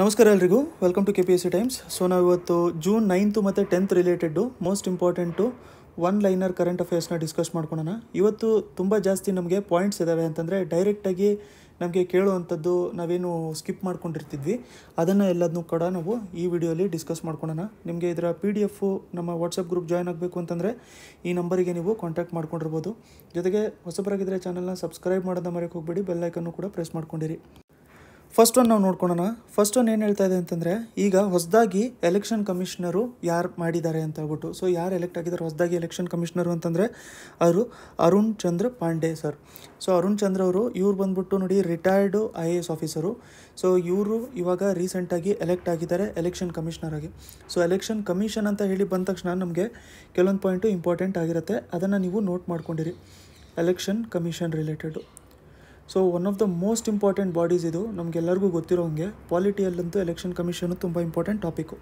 ನಮಸ್ಕಾರ ಎಲ್ರಿಗೂ welcome to K P S C times so ನಾವು ಇವತ್ತು ಜೂನ್ ನೈನ್ತು ಮತ್ತು tenth related most important one liner current ಅಫೇರ್ಸ್ನ ಡಿಸ್ಕಸ್ ಮಾಡ್ಕೊಳೋಣ ಇವತ್ತು ತುಂಬ ಜಾಸ್ತಿ ನಮಗೆ ಪಾಯಿಂಟ್ಸ್ ಇದ್ದಾವೆ ಅಂತಂದರೆ ಡೈರೆಕ್ಟಾಗಿ ನಮಗೆ ಕೇಳುವಂಥದ್ದು ನಾವೇನು ಸ್ಕಿಪ್ ಮಾಡ್ಕೊಂಡಿರ್ತಿದ್ವಿ ಅದನ್ನು ಎಲ್ಲದನ್ನೂ ಕೂಡ ನಾವು ಈ ವಿಡಿಯೋಲಿ ಡಿಸ್ಕಸ್ ಮಾಡ್ಕೊಳೋಣ ನಿಮಗೆ ಇದರ ಪಿ ಡಿ ಎಫು ನಮ್ಮ ವಾಟ್ಸಪ್ ಗ್ರೂಪ್ ಜಾಯ್ನ್ ಆಗಬೇಕು ಅಂತಂದರೆ ಈ ನಂಬರಿಗೆ ನೀವು ಕಾಂಟ್ಯಾಕ್ಟ್ ಮಾಡ್ಕೊಂಡಿರ್ಬೋದು ಜೊತೆಗೆ ಹೊಸಬರಾಗಿದ್ದರೆ ಚಾನಲ್ನ ಸಬ್ಸ್ಕ್ರೈಬ್ ಮಾಡೋದ ಮರೆಯೋಕೆ ಹೋಗ್ಬೇಡಿ ಬೆಲ್ಲೈಕನ್ನು ಕೂಡ ಪ್ರೆಸ್ ಮಾಡ್ಕೊಂಡಿರಿ ಫಸ್ಟ್ ಒನ್ ನಾವು ನೋಡ್ಕೊಳೋಣ ಫಸ್ಟ್ ಒನ್ ಏನು ಹೇಳ್ತಾ ಇದೆ ಅಂತಂದರೆ ಈಗ ಹೊಸದಾಗಿ ಎಲೆಕ್ಷನ್ ಕಮಿಷನರು ಯಾರು ಮಾಡಿದ್ದಾರೆ ಅಂತ ಹೇಳ್ಬಿಟ್ಟು ಸೊ ಯಾರು ಎಲೆಕ್ಟ್ ಆಗಿದ್ದಾರೆ ಹೊಸದಾಗಿ ಎಲೆಕ್ಷನ್ ಕಮಿಷನರು ಅಂತಂದರೆ ಅವರು ಅರುಣ್ ಚಂದ್ರ ಪಾಂಡೆ ಸರ್ ಸೊ ಅರುಣ್ ಚಂದ್ರ ಅವರು ಇವ್ರು ಬಂದ್ಬಿಟ್ಟು ನೋಡಿ retired I A S officer so ಇವರು ಇವಾಗ ರೀಸೆಂಟಾಗಿ ಎಲೆಕ್ಟ್ ಆಗಿದ್ದಾರೆ ಎಲೆಕ್ಷನ್ ಕಮಿಷನರ್ ಆಗಿ ಸೊ ಎಲೆಕ್ಷನ್ ಕಮಿಷನ್ ಅಂತ ಹೇಳಿ ಬಂದ ತಕ್ಷಣ ನಮಗೆ ಕೆಲವೊಂದು ಪಾಯಿಂಟು ಇಂಪಾರ್ಟೆಂಟ್ ಆಗಿರುತ್ತೆ ಅದನ್ನು ನೀವು ನೋಟ್ ಮಾಡ್ಕೊಂಡಿರಿ election commission related so one of the most important bodies ಇದು ನಮಗೆಲ್ಲರಿಗೂ ಗೊತ್ತಿರೋ ಪಾಲಿಟಿಯಲ್ಲಂತೂ ಎಲೆಕ್ಷನ್ ಕಮಿಷನು ತುಂಬ important topic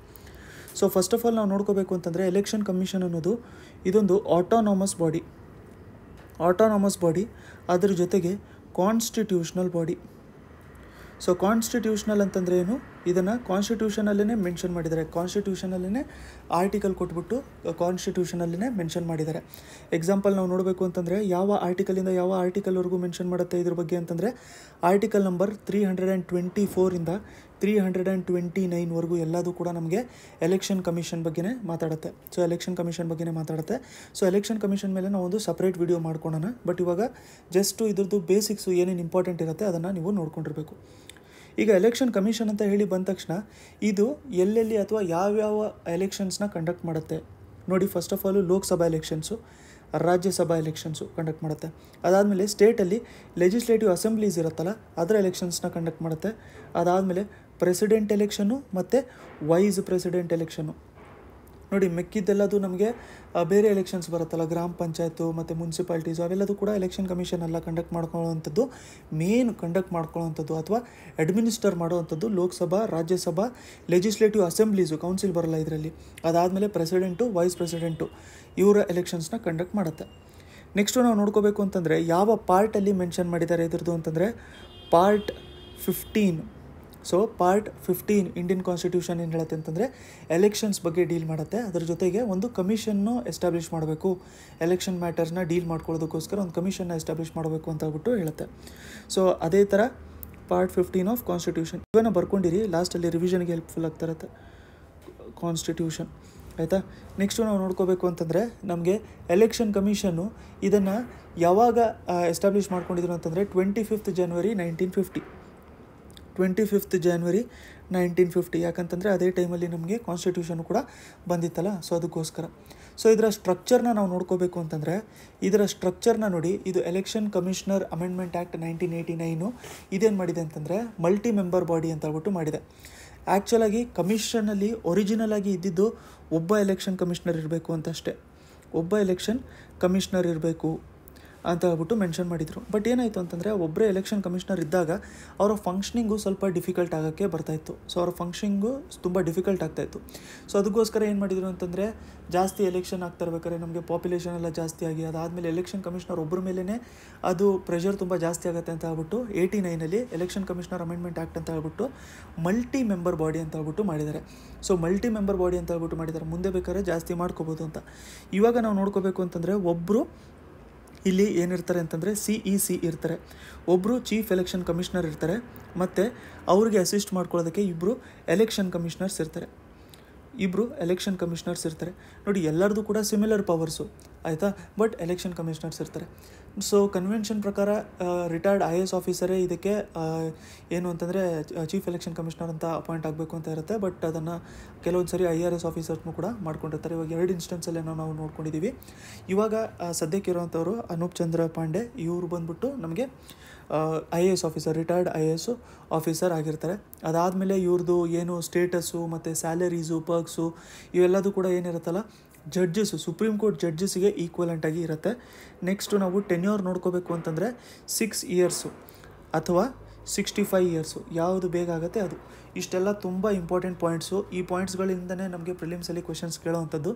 so first of all ನಾವು ನೋಡ್ಕೋಬೇಕು ಅಂತಂದರೆ ಎಲೆಕ್ಷನ್ ಕಮಿಷನ್ ಅನ್ನೋದು ಇದೊಂದು ಆಟೋನಾಮಸ್ ಬಾಡಿ ಆಟೋನಾಮಸ್ ಬಾಡಿ ಅದ್ರ ಜೊತೆಗೆ ಕಾನ್ಸ್ಟಿಟ್ಯೂಷನಲ್ ಬಾಡಿ ಸೊ ಕಾನ್ಸ್ಟಿಟ್ಯೂಷನಲ್ ಅಂತಂದ್ರೆ ಏನು ಇದನ್ನು ಕಾನ್ಸ್ಟಿಟ್ಯೂಷನಲ್ಲೇ ಮೆನ್ಷನ್ ಮಾಡಿದ್ದಾರೆ ಕಾನ್ಸ್ಟಿಟ್ಯೂಷನಲ್ಲೇ ಆರ್ಟಿಕಲ್ ಕೊಟ್ಬಿಟ್ಟು ಕಾನ್ಸ್ಟಿಟ್ಯೂಷನಲ್ಲೇ ಮೆನ್ಷನ್ ಮಾಡಿದ್ದಾರೆ ಎಕ್ಸಾಂಪಲ್ ನಾವು ನೋಡಬೇಕು ಅಂತಂದರೆ ಯಾವ ಆರ್ಟಿಕಲಿಂದ ಯಾವ ಆರ್ಟಿಕಲ್ವರೆಗೂ ಮೆನ್ಷನ್ ಮಾಡುತ್ತೆ ಇದ್ರ ಬಗ್ಗೆ ಅಂತಂದರೆ article number three hundred and twenty ಫೋರಿಂದ ತ್ರೀ ಹಂಡ್ರೆಡ್ ಆ್ಯಂಡ್ ಟ್ವೆಂಟಿ ನೈನ್ವರೆಗೂ ಎಲ್ಲದೂ ಕೂಡ ನಮಗೆ ಎಲೆಕ್ಷನ್ ಕಮಿಷನ್ ಬಗ್ಗೆನೇ ಮಾತಾಡುತ್ತೆ ಸೊ ಎಲೆಕ್ಷನ್ ಕಮಿಷನ್ ಬಗ್ಗೆನೇ ಮಾತಾಡುತ್ತೆ ಸೊ ಎಲೆಕ್ಷನ್ ಕಮಿಷನ್ ಮೇಲೆ ನಾವು ಒಂದು ಸಪ್ರೇಟ್ ವಿಡಿಯೋ ಮಾಡ್ಕೊಳೋಣ ಬಟ್ ಇವಾಗ ಜಸ್ಟು ಇದ್ರದ್ದು ಬೇಸಿಕ್ಸು ಏನೇನು ಇಂಪಾರ್ಟೆಂಟ್ ಇರುತ್ತೆ ಅದನ್ನು ನೀವು ನೋಡ್ಕೊಂಡಿರಬೇಕು ಈಗ ಎಲೆಕ್ಷನ್ ಕಮಿಷನ್ ಅಂತ ಹೇಳಿ ಬಂದ ತಕ್ಷಣ ಇದು ಎಲ್ಲೆಲ್ಲಿ ಅಥವಾ ಯಾವ್ಯಾವ ಎಲೆಕ್ಷನ್ಸ್ನ ಕಂಡಕ್ಟ್ ಮಾಡುತ್ತೆ ನೋಡಿ first of all Lok Sabha elections Rajya Sabha elections conduct ಮಾಡುತ್ತೆ ಅದಾದಮೇಲೆ ಸ್ಟೇಟಲ್ಲಿ ಲೆಜಿಸ್ಲೇಟಿವ್ ಅಸೆಂಬ್ಲೀಸ್ ಇರುತ್ತಲ್ಲ ಅದರ ಎಲೆಕ್ಷನ್ಸ್ನ ಕಂಡಕ್ಟ್ ಮಾಡುತ್ತೆ ಅದಾದಮೇಲೆ ಪ್ರೆಸಿಡೆಂಟ್ ಎಲೆಕ್ಷನ್ನು ಮತ್ತು ವೈಸ್ ಪ್ರೆಸಿಡೆಂಟ್ ಎಲೆಕ್ಷನು ನೋಡಿ ಮೆಕ್ಕಿದ್ದೆಲ್ಲದು ನಮಗೆ ಬೇರೆ ಎಲೆಕ್ಷನ್ಸ್ ಬರುತ್ತಲ್ಲ ಗ್ರಾಮ ಪಂಚಾಯತು ಮತ್ತು ಮುನ್ಸಿಪಾಲ್ಟೀಸ್ ಅವೆಲ್ಲದೂ ಕೂಡ ಎಲೆಕ್ಷನ್ ಕಮಿಷನ್ ಎಲ್ಲ ಕಂಡಕ್ಟ್ ಮಾಡ್ಕೊಳ್ಳೋವಂಥದ್ದು ಮೇನ್ ಕಂಡಕ್ಟ್ ಮಾಡ್ಕೊಳ್ಳೋವಂಥದ್ದು ಅಥವಾ ಅಡ್ಮಿನಿಸ್ಟರ್ ಮಾಡುವಂಥದ್ದು Lok Sabha Rajya Sabha legislative assemblies council ಬರಲ್ಲ ಇದರಲ್ಲಿ ಅದಾದಮೇಲೆ ಪ್ರೆಸಿಡೆಂಟು ವೈಸ್ ಪ್ರೆಸಿಡೆಂಟು ಇವರ ಎಲೆಕ್ಷನ್ಸ್ನ ಕಂಡಕ್ಟ್ ಮಾಡುತ್ತೆ ನೆಕ್ಸ್ಟು ನಾವು ನೋಡ್ಕೋಬೇಕು ಅಂತಂದರೆ ಯಾವ ಪಾರ್ಟಲ್ಲಿ ಮೆನ್ಷನ್ ಮಾಡಿದ್ದಾರೆ ಇದ್ರದ್ದು ಅಂತಂದರೆ part fifteen so part fifteen Indian constitution ಏನು ಹೇಳುತ್ತೆ ಅಂತಂದರೆ ಎಲೆಕ್ಷನ್ಸ್ ಬಗ್ಗೆ ಡೀಲ್ ಮಾಡುತ್ತೆ ಅದರ ಜೊತೆಗೆ ಒಂದು ಕಮಿಷನ್ನು ಎಸ್ಟಾಬ್ಲಿಷ್ ಮಾಡಬೇಕು ಎಲೆಕ್ಷನ್ ಮ್ಯಾಟರ್ಸ್ನ ಡೀಲ್ ಮಾಡ್ಕೊಳ್ಳೋದಕ್ಕೋಸ್ಕರ ಒಂದು ಕಮಿಷನ್ನ ಎಸ್ಟಾಬ್ಲಿಷ್ ಮಾಡಬೇಕು ಅಂತ ಹೇಳ್ಬಿಟ್ಟು ಹೇಳುತ್ತೆ ಸೊ ಅದೇ ಥರ ಪಾರ್ಟ್ ಫಿಫ್ಟೀನ್ ಆಫ್ ಕಾನ್ಸ್ಟಿಟ್ಯೂಷನ್ ಇವನ್ನ ಬರ್ಕೊಂಡಿರಿ ಲಾಸ್ಟಲ್ಲಿ ರಿವಿಷನ್ಗೆ ಹೆಲ್ಪ್ಫುಲ್ ಆಗ್ತಿರತ್ತೆ ಕಾನ್ಸ್ಟಿಟ್ಯೂಷನ್ ಆಯಿತಾ ನೆಕ್ಸ್ಟು ನಾವು ನೋಡ್ಕೋಬೇಕು ಅಂತಂದರೆ ನಮಗೆ ಎಲೆಕ್ಷನ್ ಕಮಿಷನ್ನು ಇದನ್ನು ಯಾವಾಗ ಎಸ್ಟಾಬ್ಲಿಷ್ ಮಾಡ್ಕೊಂಡಿದ್ರು ಅಂತಂದರೆ twenty fifth January nineteen fifty twenty fifth January nineteen fifty ಯಾಕಂತಂದರೆ ಅದೇ ಟೈಮಲ್ಲಿ ನಮಗೆ ಕಾನ್ಸ್ಟಿಟ್ಯೂಷನ್ ಕೂಡ ಬಂದಿತ್ತಲ್ಲ ಸೊ ಅದಕ್ಕೋಸ್ಕರ ಸೊ ಇದರ ಸ್ಟ್ರಕ್ಚರ್ನ ನಾವು ನೋಡ್ಕೋಬೇಕು ಅಂತಂದರೆ ಇದರ ಸ್ಟ್ರಕ್ಚರ್ನ ನೋಡಿ ಇದು election commissioner amendment act nineteen eighty nine ಇದೇನು ಮಾಡಿದೆ ಅಂತಂದರೆ ಮಲ್ಟಿ ಮೆಂಬರ್ ಬಾಡಿ ಅಂತ ಹೇಳ್ಬಿಟ್ಟು ಮಾಡಿದೆ ಆ್ಯಕ್ಚುಲಾಗಿ ಕಮಿಷನಲ್ಲಿ ಒರಿಜಿನಲ್ ಆಗಿ ಇದ್ದಿದ್ದು ಒಬ್ಬ ಎಲೆಕ್ಷನ್ ಕಮಿಷನರ್ ಇರಬೇಕು ಅಂತಷ್ಟೇ ಒಬ್ಬ ಎಲೆಕ್ಷನ್ ಕಮಿಷನರ್ ಇರಬೇಕು ಅಂತ ಹೇಳ್ಬಿಟ್ಟು ಮೆನ್ಷನ್ ಮಾಡಿದರು ಬಟ್ ಏನಾಯಿತು ಅಂತಂದರೆ ಒಬ್ಬರೇ ಎಲೆಕ್ಷನ್ ಕಮಿಷನರ್ ಇದ್ದಾಗ ಅವರ ಫಂಕ್ಷನಿಂಗು ಸ್ವಲ್ಪ ಡಿಫಿಕಲ್ಟ್ ಆಗೋಕ್ಕೆ ಬರ್ತಾಯಿತ್ತು ಸೊ ಅವರ ಫಂಕ್ಷನಿಂಗು ತುಂಬ ಡಿಫಿಕಲ್ಟ್ ಆಗ್ತಾಯಿತ್ತು ಸೊ ಅದಕ್ಕೋಸ್ಕರ ಏನು ಮಾಡಿದರು ಅಂತಂದರೆ ಜಾಸ್ತಿ ಎಲೆಕ್ಷನ್ ಆಗ್ತಾ ಇರ್ಬೇಕಾದ್ರೆ ನಮಗೆ ಪಾಪ್ಯುಲೇಷನ್ ಎಲ್ಲ ಜಾಸ್ತಿ ಆಗಿ ಅದಾದಮೇಲೆ ಎಲೆಕ್ಷನ್ ಕಮಿಷನರ್ ಒಬ್ಬರ ಮೇಲೇ ಅದು ಪ್ರೆಷರ್ ತುಂಬ ಜಾಸ್ತಿ ಆಗುತ್ತೆ ಅಂತ ಹೇಳ್ಬಿಟ್ಟು ಏಯ್ಟಿ ನೈನಲ್ಲಿ ಎಲೆಕ್ಷನ್ ಕಮಿಷನರ್ ಅಮೆಂಡ್ಮೆಂಟ್ ಆ್ಯಕ್ಟ್ ಅಂತ ಹೇಳ್ಬಿಟ್ಟು ಮಲ್ಟಿ ಮೆಂಬರ್ ಬಾಡಿ ಅಂತ ಹೇಳ್ಬಿಟ್ಟು ಮಾಡಿದ್ದಾರೆ ಸೊ ಮಲ್ಟಿ ಮೆಂಬರ್ ಬಾಡಿ ಅಂತ ಹೇಳ್ಬಿಟ್ಟು ಮಾಡಿದ್ದಾರೆ ಮುಂದೆ ಬೇಕಾದ್ರೆ ಜಾಸ್ತಿ ಮಾಡ್ಕೋಬೋದು ಅಂತ ಇವಾಗ ನಾವು ನೋಡ್ಕೋಬೇಕು ಅಂತಂದರೆ ಒಬ್ಬರು ಇಲ್ಲಿ ಏನಿರ್ತಾರೆ ಅಂತಂದರೆ ಸಿ ಇ e ಸಿ ಇರ್ತಾರೆ ಒಬ್ಬರು ಚೀಫ್ ಎಲೆಕ್ಷನ್ ಕಮಿಷನರ್ ಇರ್ತಾರೆ ಮತ್ತು ಅವ್ರಿಗೆ ಅಸಿಸ್ಟ್ ಮಾಡ್ಕೊಳ್ಳೋದಕ್ಕೆ ಇಬ್ಬರು ಎಲೆಕ್ಷನ್ ಕಮಿಷನರ್ಸ್ ಇರ್ತಾರೆ ಇಬ್ಬರು ಎಲೆಕ್ಷನ್ ಕಮಿಷನರ್ಸ್ ಇರ್ತಾರೆ ನೋಡಿ ಎಲ್ಲರದು ಕೂಡ ಸಿಮಿಲರ್ ಪವರ್ಸು ಆಯಿತಾ ಬಟ್ ಎಲೆಕ್ಷನ್ ಕಮಿಷನರ್ಸ್ ಇರ್ತಾರೆ ಸೊ ಕನ್ವೆನ್ಷನ್ ಪ್ರಕಾರ ರಿಟೈರ್ಡ್ ಐ ಎ ಎಸ್ ಆಫೀಸರೇ ಇದಕ್ಕೆ ಏನು ಅಂತಂದರೆ ಚೀಫ್ ಎಲೆಕ್ಷನ್ ಕಮಿಷನರ್ ಅಂತ ಅಪಾಯಿಂಟ್ ಆಗಬೇಕು ಅಂತ ಇರುತ್ತೆ ಬಟ್ ಅದನ್ನು ಕೆಲವೊಂದು ಸರಿ ಐ ಆರ್ ಎಸ್ ಆಫೀಸರ್ಸ್ನು ಕೂಡ ಮಾಡ್ಕೊಂಡಿರ್ತಾರೆ ಇವಾಗ ಎರಡು ಇನ್ಸ್ಟೆನ್ಸಲ್ಲೇನೋ ನಾವು ನೋಡ್ಕೊಂಡಿದ್ದೀವಿ ಇವಾಗ ಸದ್ಯಕ್ಕೆ ಇರೋವಂಥವ್ರು ಅನೂಪ್ ಚಂದ್ರ ಪಾಂಡೆ ಇವರು ಬಂದ್ಬಿಟ್ಟು ನಮಗೆ I A S officer retired I A S officer ಆಗಿರ್ತಾರೆ ಅದಾದಮೇಲೆ ಇವ್ರದ್ದು ಏನು ಸ್ಟೇಟಸ್ಸು ಮತ್ತು ಸ್ಯಾಲರೀಸು ಪರ್ಕ್ಸು ಇವೆಲ್ಲದೂ ಕೂಡ ಏನಿರುತ್ತಲ್ಲ ಜಡ್ಜಸ್ ಸುಪ್ರೀಂ ಕೋರ್ಟ್ ಜಡ್ಜಸ್ಗೆ ಆಗಿ ಇರುತ್ತೆ ನೆಕ್ಸ್ಟು ನಾವು ಟೆನ್ಯೂರ್ ನೋಡ್ಕೋಬೇಕು ಅಂತಂದರೆ ಸಿಕ್ಸ್ ಇಯರ್ಸು ಅಥವಾ ಸಿಕ್ಸ್ಟಿ ಫೈವ್ ಇಯರ್ಸು ಯಾವುದು ಬೇಗ ಆಗುತ್ತೆ ಅದು ಇಷ್ಟೆಲ್ಲ ತುಂಬ ಇಂಪಾರ್ಟೆಂಟ್ ಪಾಯಿಂಟ್ಸು ಈ ಪಾಯಿಂಟ್ಸ್ಗಳಿಂದನೇ ನಮಗೆ ಪ್ರಿಲಿಮ್ಸಲ್ಲಿ ಕ್ವೆಶನ್ಸ್ ಕೇಳೋವಂಥದ್ದು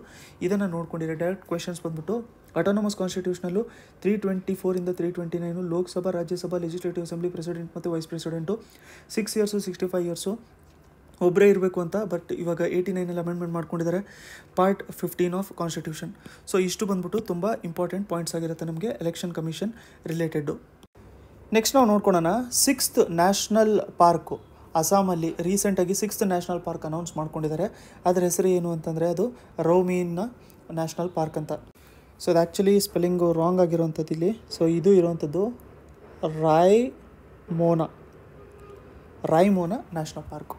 ಇದನ್ನು ನೋಡ್ಕೊಂಡಿರಿ ಡೈರೆಕ್ಟ್ ಕ್ವೆಶನ್ಸ್ ಬಂದ್ಬಿಟ್ಟು ಅಟಾನಮಸ್ ಕಾನ್ಸ್ಟಿಟ್ಯೂಷನಲ್ಲು ತ್ರೀ ಟ್ವೆಂಟಿ ಫೋರಿಂದ three twenty nine Lok Sabha Rajya Sabha legislative assembly president ಮತ್ತು vice president six years sixty five years ಒಬ್ಬರೇ ಇರಬೇಕು ಅಂತ ಬಟ್ ಇವಾಗ ಏಯ್ಟಿ ನೈನಲ್ಲಿ ಅಮೆಂಡ್ಮೆಂಟ್ ಮಾಡ್ಕೊಂಡಿದ್ದಾರೆ part fifteen of constitution so ಇಷ್ಟು ಬಂದ್ಬಿಟ್ಟು ತುಂಬ ಇಂಪಾರ್ಟೆಂಟ್ ಪಾಯಿಂಟ್ಸ್ ಆಗಿರುತ್ತೆ ನಮಗೆ ಎಲೆಕ್ಷನ್ ಕಮಿಷನ್ ರಿಲೇಟೆಡ್ಡು ನೆಕ್ಸ್ಟ್ ನಾವು ನೋಡ್ಕೊಳೋಣ ಸಿಕ್ಸ್ತ್ ನ್ಯಾಷನಲ್ ಪಾರ್ಕು ಅಸ್ಸಾಮಲ್ಲಿ ರೀಸೆಂಟಾಗಿ ಸಿಕ್ಸ್ತ್ ನ್ಯಾಷನಲ್ ಪಾರ್ಕ್ ಅನೌನ್ಸ್ ಮಾಡ್ಕೊಂಡಿದ್ದಾರೆ ಅದರ ಹೆಸರು ಏನು ಅಂತಂದರೆ ಅದು ರೌಮೀನ್ ನ್ಯಾಷನಲ್ ಪಾರ್ಕ್ ಅಂತ ಸೊ ಅದು ಆ್ಯಕ್ಚುಲಿ ಸ್ಪೆಲ್ಲಿಂಗು ರಾಂಗ್ ಆಗಿರೋವಂಥದ್ದು ಇಲ್ಲಿ ಸೊ ಇದು ಇರೋವಂಥದ್ದು Rai Mona Mona national park